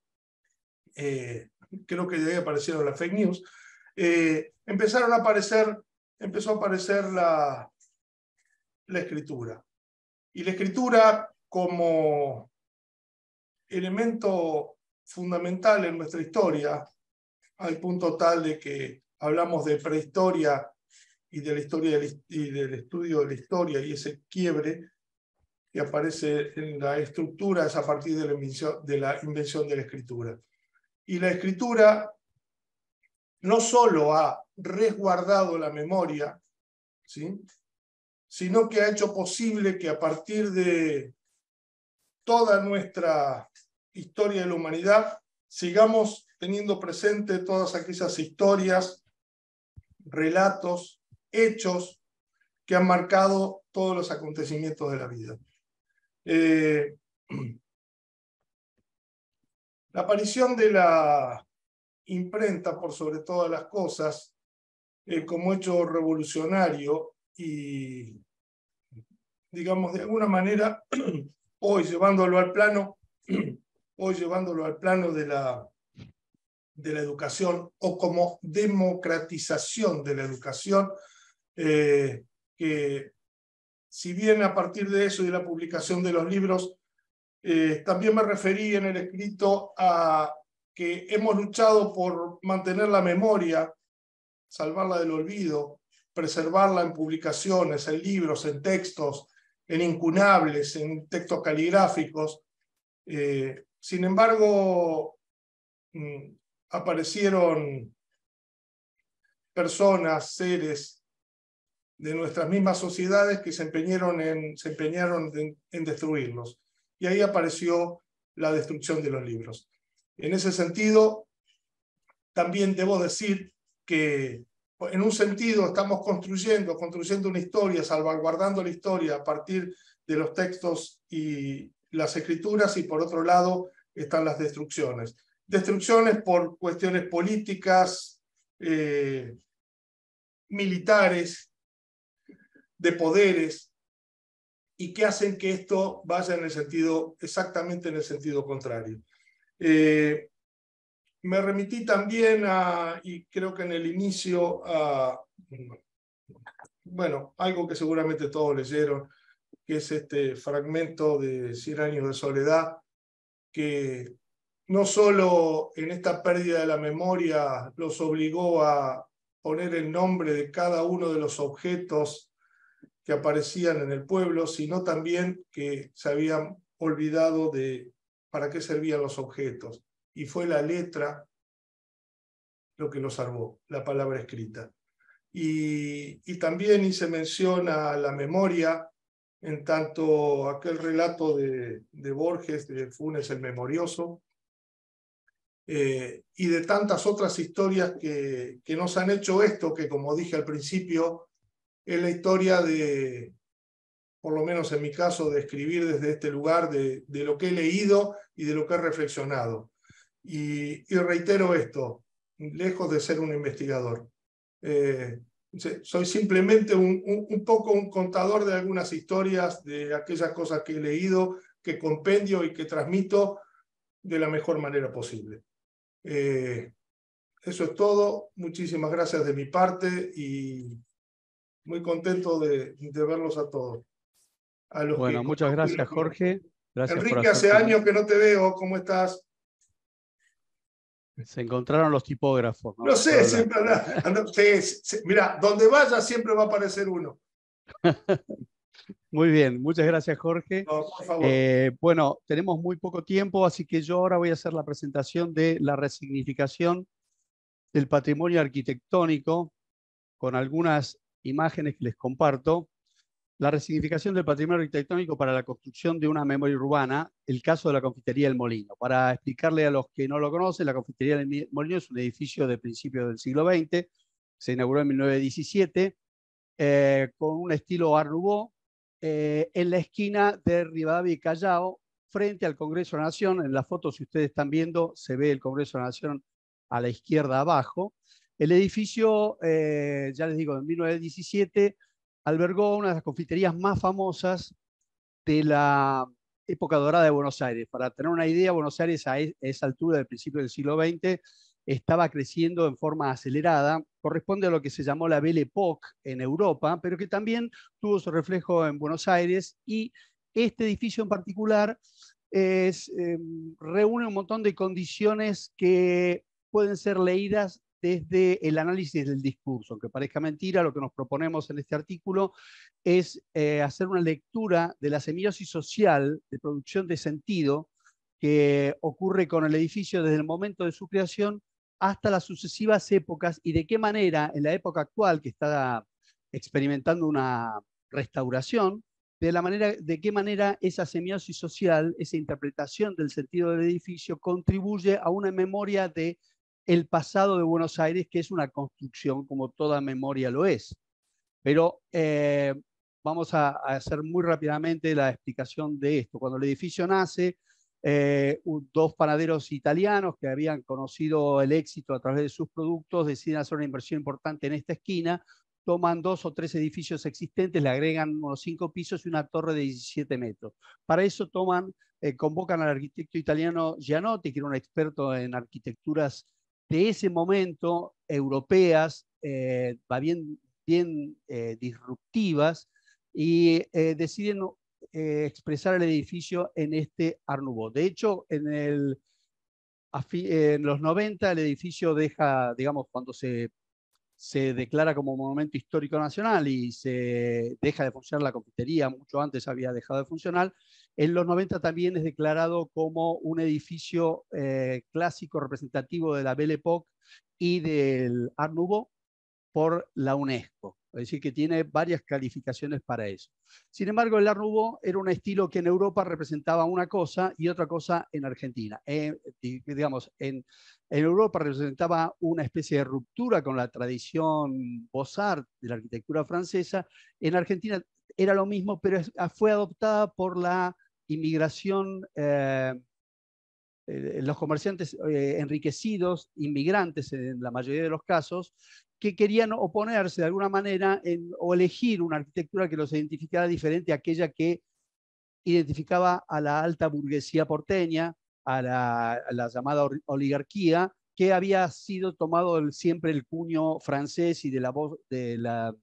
eh, creo que ya ahí aparecieron las fake news, eh, empezaron a aparecer, empezó a aparecer la, la escritura. Y la escritura como elemento fundamental en nuestra historia, al punto tal de que hablamos de prehistoria y de la historia y del estudio de la historia y ese quiebre que aparece en la estructura es a partir de la invención de la, invención de la escritura. Y la escritura no solo ha resguardado la memoria, ¿sí? sino que ha hecho posible que a partir de toda nuestra historia de la humanidad, sigamos teniendo presente todas aquellas historias, relatos, hechos que han marcado todos los acontecimientos de la vida. Eh, [clears throat] la aparición de la imprenta, por sobre todas las cosas, eh, como hecho revolucionario y, digamos, de alguna manera [clears throat] hoy llevándolo al plano, [clears throat] llevándolo al plano de la, de la educación o como democratización de la educación, eh, que si bien a partir de eso y de la publicación de los libros, eh, también me referí en el escrito a que hemos luchado por mantener la memoria, salvarla del olvido, preservarla en publicaciones, en libros, en textos, en incunables, en textos caligráficos. Eh, sin embargo, mm, aparecieron personas, seres de nuestras mismas sociedades que se empeñaron en, se empeñaron en destruirlos. Y ahí apareció la destrucción de los libros. En ese sentido, también debo decir que en un sentido estamos construyendo, construyendo una historia, salvaguardando la historia a partir de los textos y las escrituras y por otro lado están las destrucciones. Destrucciones por cuestiones políticas, eh, militares, de poderes, y que hacen que esto vaya en el sentido, exactamente en el sentido contrario. Eh, me remití también a, y creo que en el inicio, a, bueno, algo que seguramente todos leyeron, que es este fragmento de Cien años de soledad, que no solo en esta pérdida de la memoria los obligó a poner el nombre de cada uno de los objetos que aparecían en el pueblo, sino también que se habían olvidado de para qué servían los objetos y fue la letra lo que nos salvó, la palabra escrita. Y, también hice menciona la memoria, en tanto aquel relato de, Borges, de Funes el Memorioso, eh, y de tantas otras historias que, que nos han hecho esto, que como dije al principio, es la historia de, por lo menos en mi caso, de escribir desde este lugar, de, lo que he leído y de lo que he reflexionado. Y, reitero esto, lejos de ser un investigador. Eh, soy simplemente un, un, poco un contador de algunas historias, de aquellas cosas que he leído, que compendio y que transmito de la mejor manera posible. Eh, eso es todo. Muchísimas gracias de mi parte y muy contento de, de verlos a todos. bueno, muchas gracias, Jorge. Enrique, hace años que no te veo. ¿Cómo estás? Se encontraron los tipógrafos. No, sé, siempre ah, mira, donde vaya siempre va a aparecer uno. [laughs] Muy bien, muchas gracias Jorge. Eh, bueno, tenemos muy poco tiempo, así que yo ahora voy a hacer la presentación de la resignificación del patrimonio arquitectónico con algunas imágenes que les comparto la resignificación del patrimonio arquitectónico para la construcción de una memoria urbana, el caso de la Confitería del Molino. Para explicarle a los que no lo conocen, la Confitería del Molino es un edificio de principios del siglo XX, se inauguró en 1917, eh, con un estilo Art eh, en la esquina de Rivadavia y Callao, frente al Congreso de Nación. En la foto, si ustedes están viendo, se ve el Congreso de Nación a la izquierda abajo. El edificio, eh, ya les digo, en 1917 albergó una de las confiterías más famosas de la época dorada de Buenos Aires. Para tener una idea, Buenos Aires a e, esa altura del principio del siglo XX estaba creciendo en forma acelerada, corresponde a lo que se llamó la Belle Époque en Europa, pero que también tuvo su reflejo en Buenos Aires y este edificio en particular es, em, reúne un montón de condiciones que pueden ser leídas desde el análisis del discurso. Aunque parezca mentira, lo que nos proponemos en este artículo es eh, hacer una lectura de la semiosis social de producción de sentido que ocurre con el edificio desde el momento de su creación hasta las sucesivas épocas y de qué manera en la época actual que está experimentando una restauración, de, la manera, de qué manera esa semiosis social, esa interpretación del sentido del edificio contribuye a una memoria de el pasado de Buenos Aires, que es una construcción como toda memoria lo es. Pero eh, vamos a, hacer muy rápidamente la explicación de esto. Cuando el edificio nace, eh, dos panaderos italianos que habían conocido el éxito a través de sus productos deciden hacer una inversión importante en esta esquina, toman dos o tres edificios existentes, le agregan unos cinco pisos y una torre de 17 metros. Para eso toman, eh, convocan al arquitecto italiano Gianotti, que era un experto en arquitecturas de ese momento europeas, eh, va bien, bien eh, disruptivas, y eh, deciden expresar el edificio en este Art De hecho, en, el, en los 90 el edificio deja, digamos, cuando se, se declara como monumento histórico nacional y se deja de funcionar la confitería, mucho antes había dejado de funcionar, en los 90 también es declarado como un edificio eh, clásico representativo de la Belle Époque y del Art Nouveau por la UNESCO. Es decir, que tiene varias calificaciones para eso. Sin embargo, el Art Nouveau era un estilo que en Europa representaba una cosa y otra cosa en Argentina. Eh, digamos, en, en, Europa representaba una especie de ruptura con la tradición Beaux-Arts de la arquitectura francesa. En Argentina era lo mismo, pero ah, fue adoptada por la inmigración, eh, eh, los comerciantes eh, enriquecidos, inmigrantes en la mayoría de los casos, que querían oponerse de alguna manera o elegir una arquitectura que los identificara diferente a aquella que identificaba a la alta burguesía porteña, a la, llamada oligarquía, que había sido tomado siempre el cuño francés y de la, voz, de la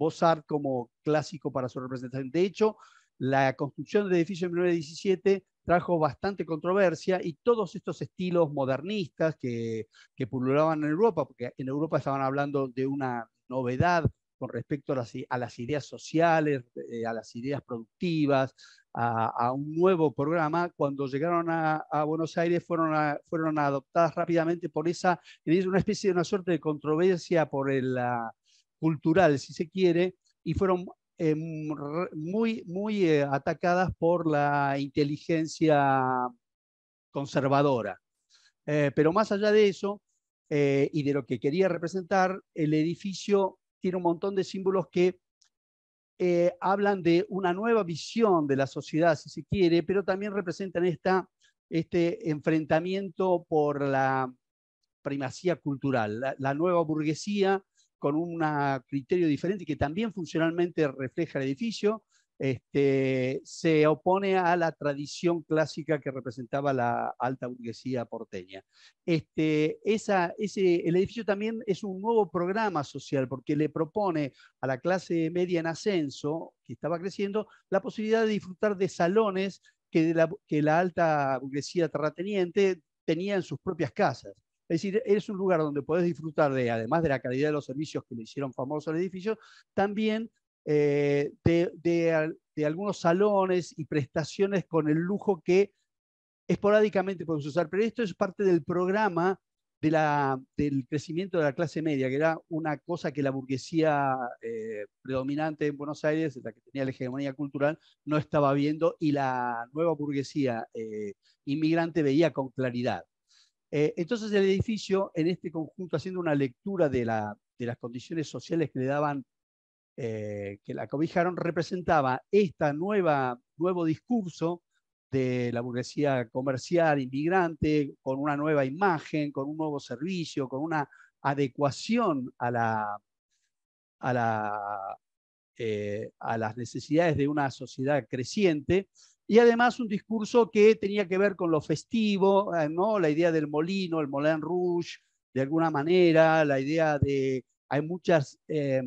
Mozart como clásico para su representación. De hecho, la construcción del edificio en 1917 trajo bastante controversia y todos estos estilos modernistas que, que pululaban en Europa, porque en Europa estaban hablando de una novedad con respecto a las, ideas sociales, eh, a las ideas productivas, a, un nuevo programa, cuando llegaron a, Buenos Aires fueron, fueron adoptadas rápidamente por esa, una especie de una suerte de controversia por el, cultural, si se quiere, y fueron eh, muy, muy eh, atacadas por la inteligencia conservadora. Eh, pero más allá de eso, y de lo que quería representar, el edificio tiene un montón de símbolos que hablan de una nueva visión de la sociedad, si se quiere, pero también representan esta, este enfrentamiento por la primacía cultural, la nueva burguesía con un criterio diferente que también funcionalmente refleja el edificio, este, se opone a la tradición clásica que representaba la alta burguesía porteña. Este, ese, el edificio también es un nuevo programa social porque le propone a la clase media en ascenso, que estaba creciendo, la posibilidad de disfrutar de salones que, que la alta burguesía terrateniente tenía en sus propias casas. Es decir, es un lugar donde podés disfrutar de, además de la calidad de los servicios que le hicieron famoso al edificio, también eh, de, algunos salones y prestaciones con el lujo que esporádicamente podés usar. Pero esto es parte del programa del crecimiento de la clase media, que era una cosa que la burguesía eh, predominante en Buenos Aires, la que tenía la hegemonía cultural, no estaba viendo y la nueva burguesía eh, inmigrante veía con claridad. Eh, entonces el edificio, en este conjunto, haciendo una lectura de, las condiciones sociales que le daban, eh, que la cobijaron, representaba este nuevo discurso de la burguesía comercial inmigrante, con una nueva imagen, con un nuevo servicio, con una adecuación a, eh, a las necesidades de una sociedad creciente y además un discurso que tenía que ver con lo festivo, eh, ¿no? la idea del molino, el Moulin Rouge, de alguna manera, la idea de... Hay muchas eh,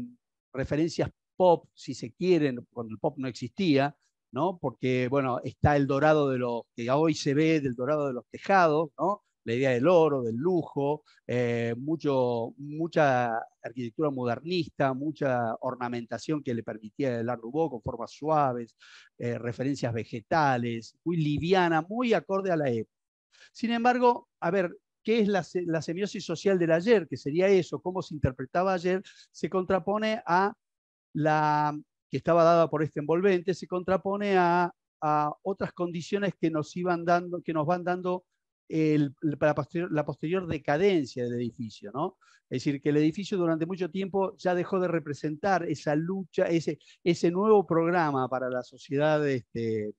referencias pop, si se quieren, cuando el pop no existía, ¿no? porque bueno, está el dorado de los, que hoy se ve, del dorado de los tejados, ¿no? la idea del oro, del lujo, eh, mucho, mucha arquitectura modernista, mucha ornamentación que le permitía el con formas suaves, eh, referencias vegetales, muy liviana, muy acorde a la época. Sin embargo, a ver, ¿qué es la, semiosis social del ayer? ¿Qué sería eso, cómo se interpretaba ayer, se contrapone a la mm, que estaba dada por este envolvente, se contrapone a otras condiciones que nos iban dando, que nos van dando la posterior decadencia del edificio. Es decir, que el edificio durante mucho tiempo ya dejó de representar esa lucha, ese, ese nuevo programa para la sociedad este,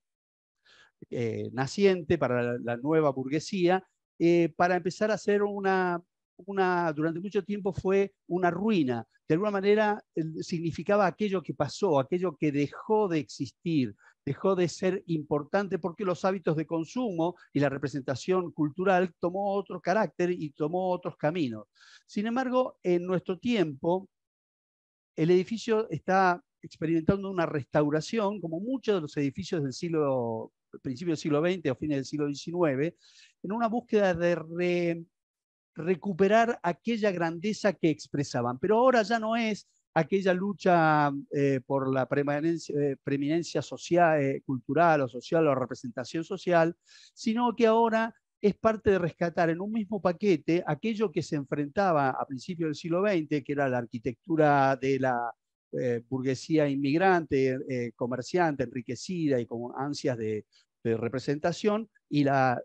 eh, naciente, para la, nueva burguesía, eh, para empezar a hacer una, una, durante mucho tiempo fue una ruina. De alguna manera significaba aquello que pasó, aquello que dejó de existir, dejó de ser importante porque los hábitos de consumo y la representación cultural tomó otro carácter y tomó otros caminos. Sin embargo, en nuestro tiempo, el edificio está experimentando una restauración, como muchos de los edificios del siglo, principio del siglo XX o fines del siglo XIX, en una búsqueda de recuperar aquella grandeza que expresaban. Pero ahora ya no es aquella lucha eh, por la eh, preeminencia social, eh, cultural o social o representación social, sino que ahora es parte de rescatar en un mismo paquete aquello que se enfrentaba a principios del siglo XX, que era la arquitectura de la burguesía inmigrante, comerciante, enriquecida y con ansias de, representación, y la,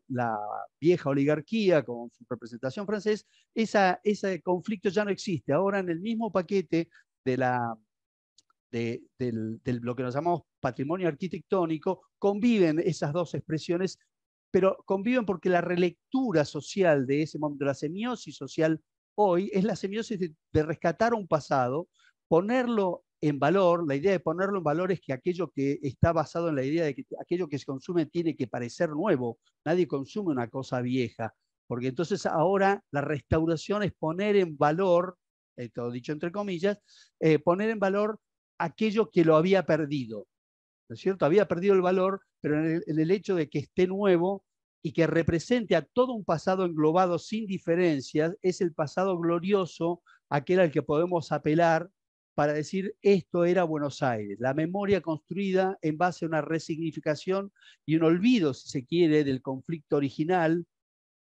vieja oligarquía con su representación francés, esa, ese conflicto ya no existe. Ahora en el mismo paquete de la, de, del, lo que nos llamamos patrimonio arquitectónico, conviven esas dos expresiones, pero conviven porque la relectura social de ese momento, la semiosis social hoy, es la semiosis de rescatar un pasado, ponerlo en valor, la idea de ponerlo en valor es que aquello que está basado en la idea de que aquello que se consume tiene que parecer nuevo, nadie consume una cosa vieja, porque entonces ahora la restauración es poner en valor eh, todo dicho entre comillas, eh, poner en valor aquello que lo había perdido. ¿No es cierto? Había perdido el valor, pero en el, hecho de que esté nuevo y que represente a todo un pasado englobado sin diferencias, es el pasado glorioso, aquel al que podemos apelar para decir esto era Buenos Aires, la memoria construida en base a una resignificación y un olvido, si se quiere, del conflicto original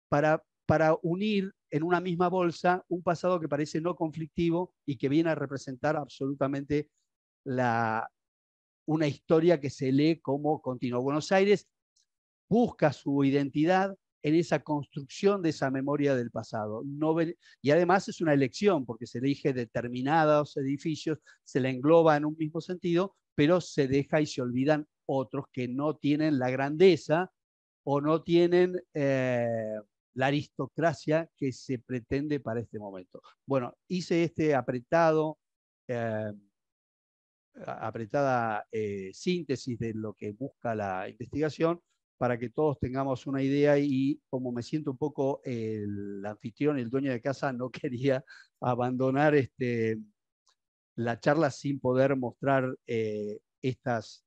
para, para unir en una misma bolsa un pasado que parece no conflictivo y que viene a representar absolutamente la, una historia que se lee como continua. Buenos Aires busca su identidad en esa construcción de esa memoria del pasado. y además es una elección, porque se elige determinados edificios, se la engloba en un mismo sentido, pero se deja y se olvidan otros que no tienen la grandeza o no tienen eh, la aristocracia que se pretende para este momento. Bueno, hice este apretado, eh, apretada eh, síntesis de lo que busca la investigación para que todos tengamos una idea y como me siento un poco el anfitrión, el dueño de casa, no [laughs] quería abandonar este, la charla sin poder mostrar eh, estas,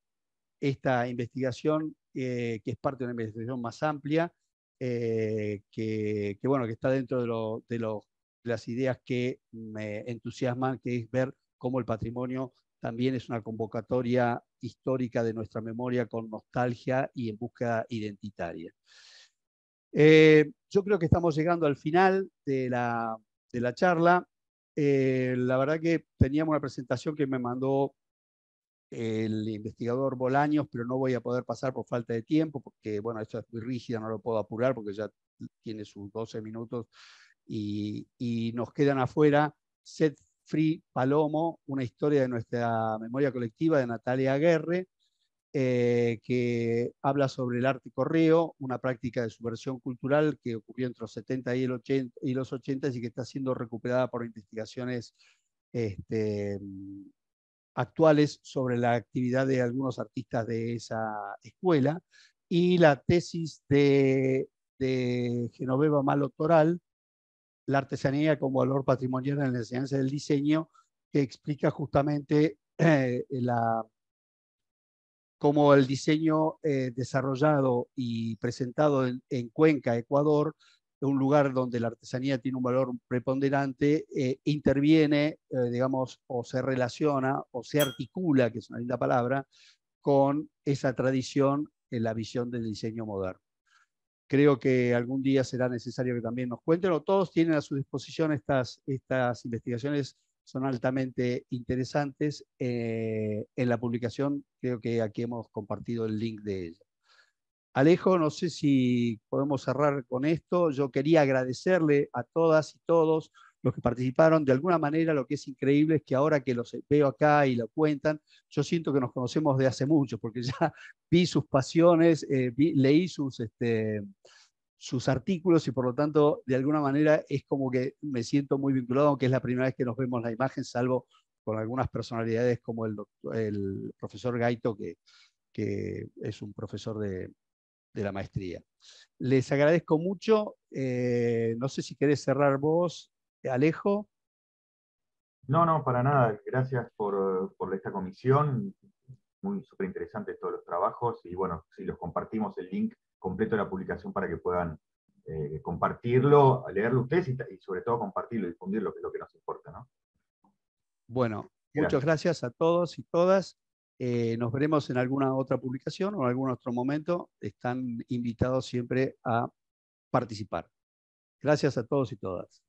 esta investigación, que es parte de una investigación más amplia, eh, que, bueno, que está dentro de, las ideas que me entusiasman, que es ver cómo el patrimonio también es una convocatoria histórica de nuestra memoria con nostalgia y en búsqueda identitaria. Eh, yo creo que estamos llegando al final de la, charla. Eh, la verdad que teníamos una presentación que me mandó el investigador Bolaños, pero no voy a poder pasar por falta de tiempo, porque bueno, esto es muy rígida, no lo puedo apurar porque ya tiene sus 12 minutos y, nos quedan afuera Set Free Palomo, una historia de nuestra memoria colectiva de Natalia Aguerre, eh, que habla sobre el arte correo, una práctica de subversión cultural que ocurrió entre los 70 y, el 80, y los 80 y que está siendo recuperada por investigaciones este, actuales sobre la actividad de algunos artistas de esa escuela y la tesis de, de Genoveva Malo Toral, La artesanía como valor patrimonial en la enseñanza del diseño, que explica justamente eh, la, cómo el diseño eh, desarrollado y presentado en Cuenca, Ecuador, un lugar donde la artesanía tiene un valor preponderante, eh, interviene, eh, digamos, o se relaciona o se articula, que es una linda palabra, con esa tradición en la visión del diseño moderno. Creo que algún día será necesario que también nos cuenten, o todos tienen a su disposición estas, investigaciones, son altamente interesantes. Eh, en la publicación creo que aquí hemos compartido el link de ella. Alejo, no sé si podemos cerrar con esto. Yo quería agradecerle a todas y todos los que participaron. De alguna manera, lo que es increíble es que ahora que los veo acá y lo cuentan, yo siento que nos conocemos de hace mucho, porque ya [laughs] vi sus pasiones, eh, leí sus, este, sus artículos y por lo tanto, de alguna manera, es como que me siento muy vinculado, aunque es la primera vez que nos vemos la imagen, salvo con algunas personalidades como el, el profesor Gaito, que es un profesor de, de la maestría. Les agradezco mucho. Eh, no sé si querés cerrar vos, Alejo. No, no, para nada. Gracias por, esta comisión. Muy súper interesantes todos los trabajos. Y bueno, si los compartimos el link completo de la publicación para que puedan eh, compartirlo, leerlo ustedes y, sobre todo compartirlo, y difundirlo, que es lo que nos importa. Bueno, muchas gracias a todos y todas. Eh, nos veremos en alguna otra publicación o en algún otro momento. Están invitados siempre a participar. Gracias a todos y todas.